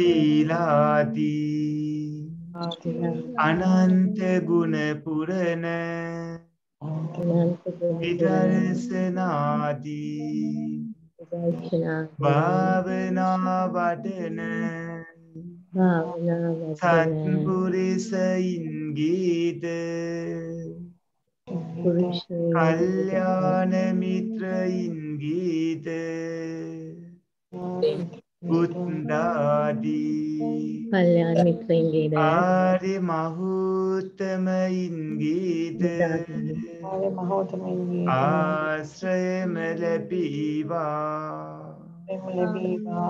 දීලාදී අනන්ත ගුණ පුරණ විදර්ශනාදී භාවනා වඩන සත්පුරිසයින්ගීද කල්්‍යාන මිත්‍රයින්ගීද බුද්ධාදී කල්යාණ මිත්‍රයින්ගේද ආර්ය මහෝත්තමයින්ගේද ආර්ය මහෝත්තමයින්ගේ ආශ්‍රයම ලැබීවා ලැබීවා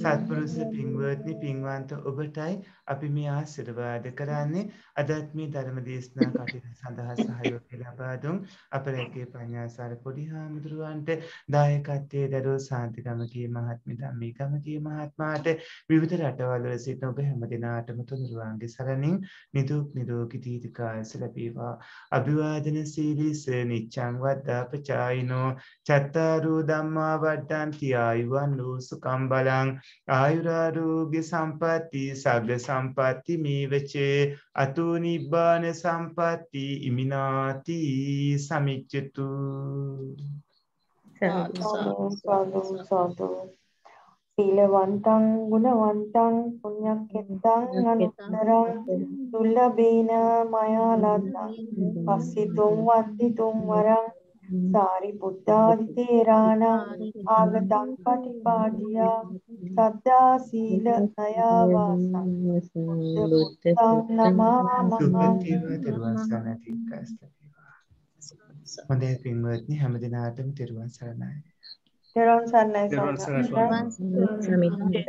සත්පුරුස පින්වත්නි පින්වන්ත ඔබටයි අපි මේ ආශිර්වාද කරන්නේ අදත් මේ ධර්ම දේශනා කටයුතු සඳහා සහයෝගය ලබා දුන් අපරේකේ පඤ්ඤාසාර පොඩි හාමුදුරුවන්ට දායකත්වයේ දරෝ සාන්තිගමකී මහත්මිය ධම්මිකමකී මහත්මයාට විවිධ රටවල් වල සිටින ඔබ හැම දිනාටම තුනුරුවන්ගේ සරණින් නිදුක් නිරෝගී දීර්ඝායස ලැබේවා අභිවාදන සීලිස නිච්ඡං වද්දාපචායිනෝ චත්තාරෝ ධම්මා වඩ්ඩන්ති ආයුවන් සුඛම් බලං ආයුරාරෝග්‍ය සම්පatti සග්ග සම්පatti මේවචේ අතු නිබ්බාන සම්පatti ඉමිනාති සමිච්ඡතු සීලවන්තං ගුණවන්තං පුඤ්ඤක්ඛෙත්තං අනුත්තරං දුල්ලබේන මයාලත්තං පස්සිතුම් වද්දිතුම් වරං සාරිපුත්තාදි තේරාණං ආගතං පටිපාටියා සද්දා සීල අයවාසං බුද්ධං නමාමහං හොඳේ පින්වත්නි හැම දිනාටම තෙරුවන් සරණයි. තෙරුවන් සරණයි.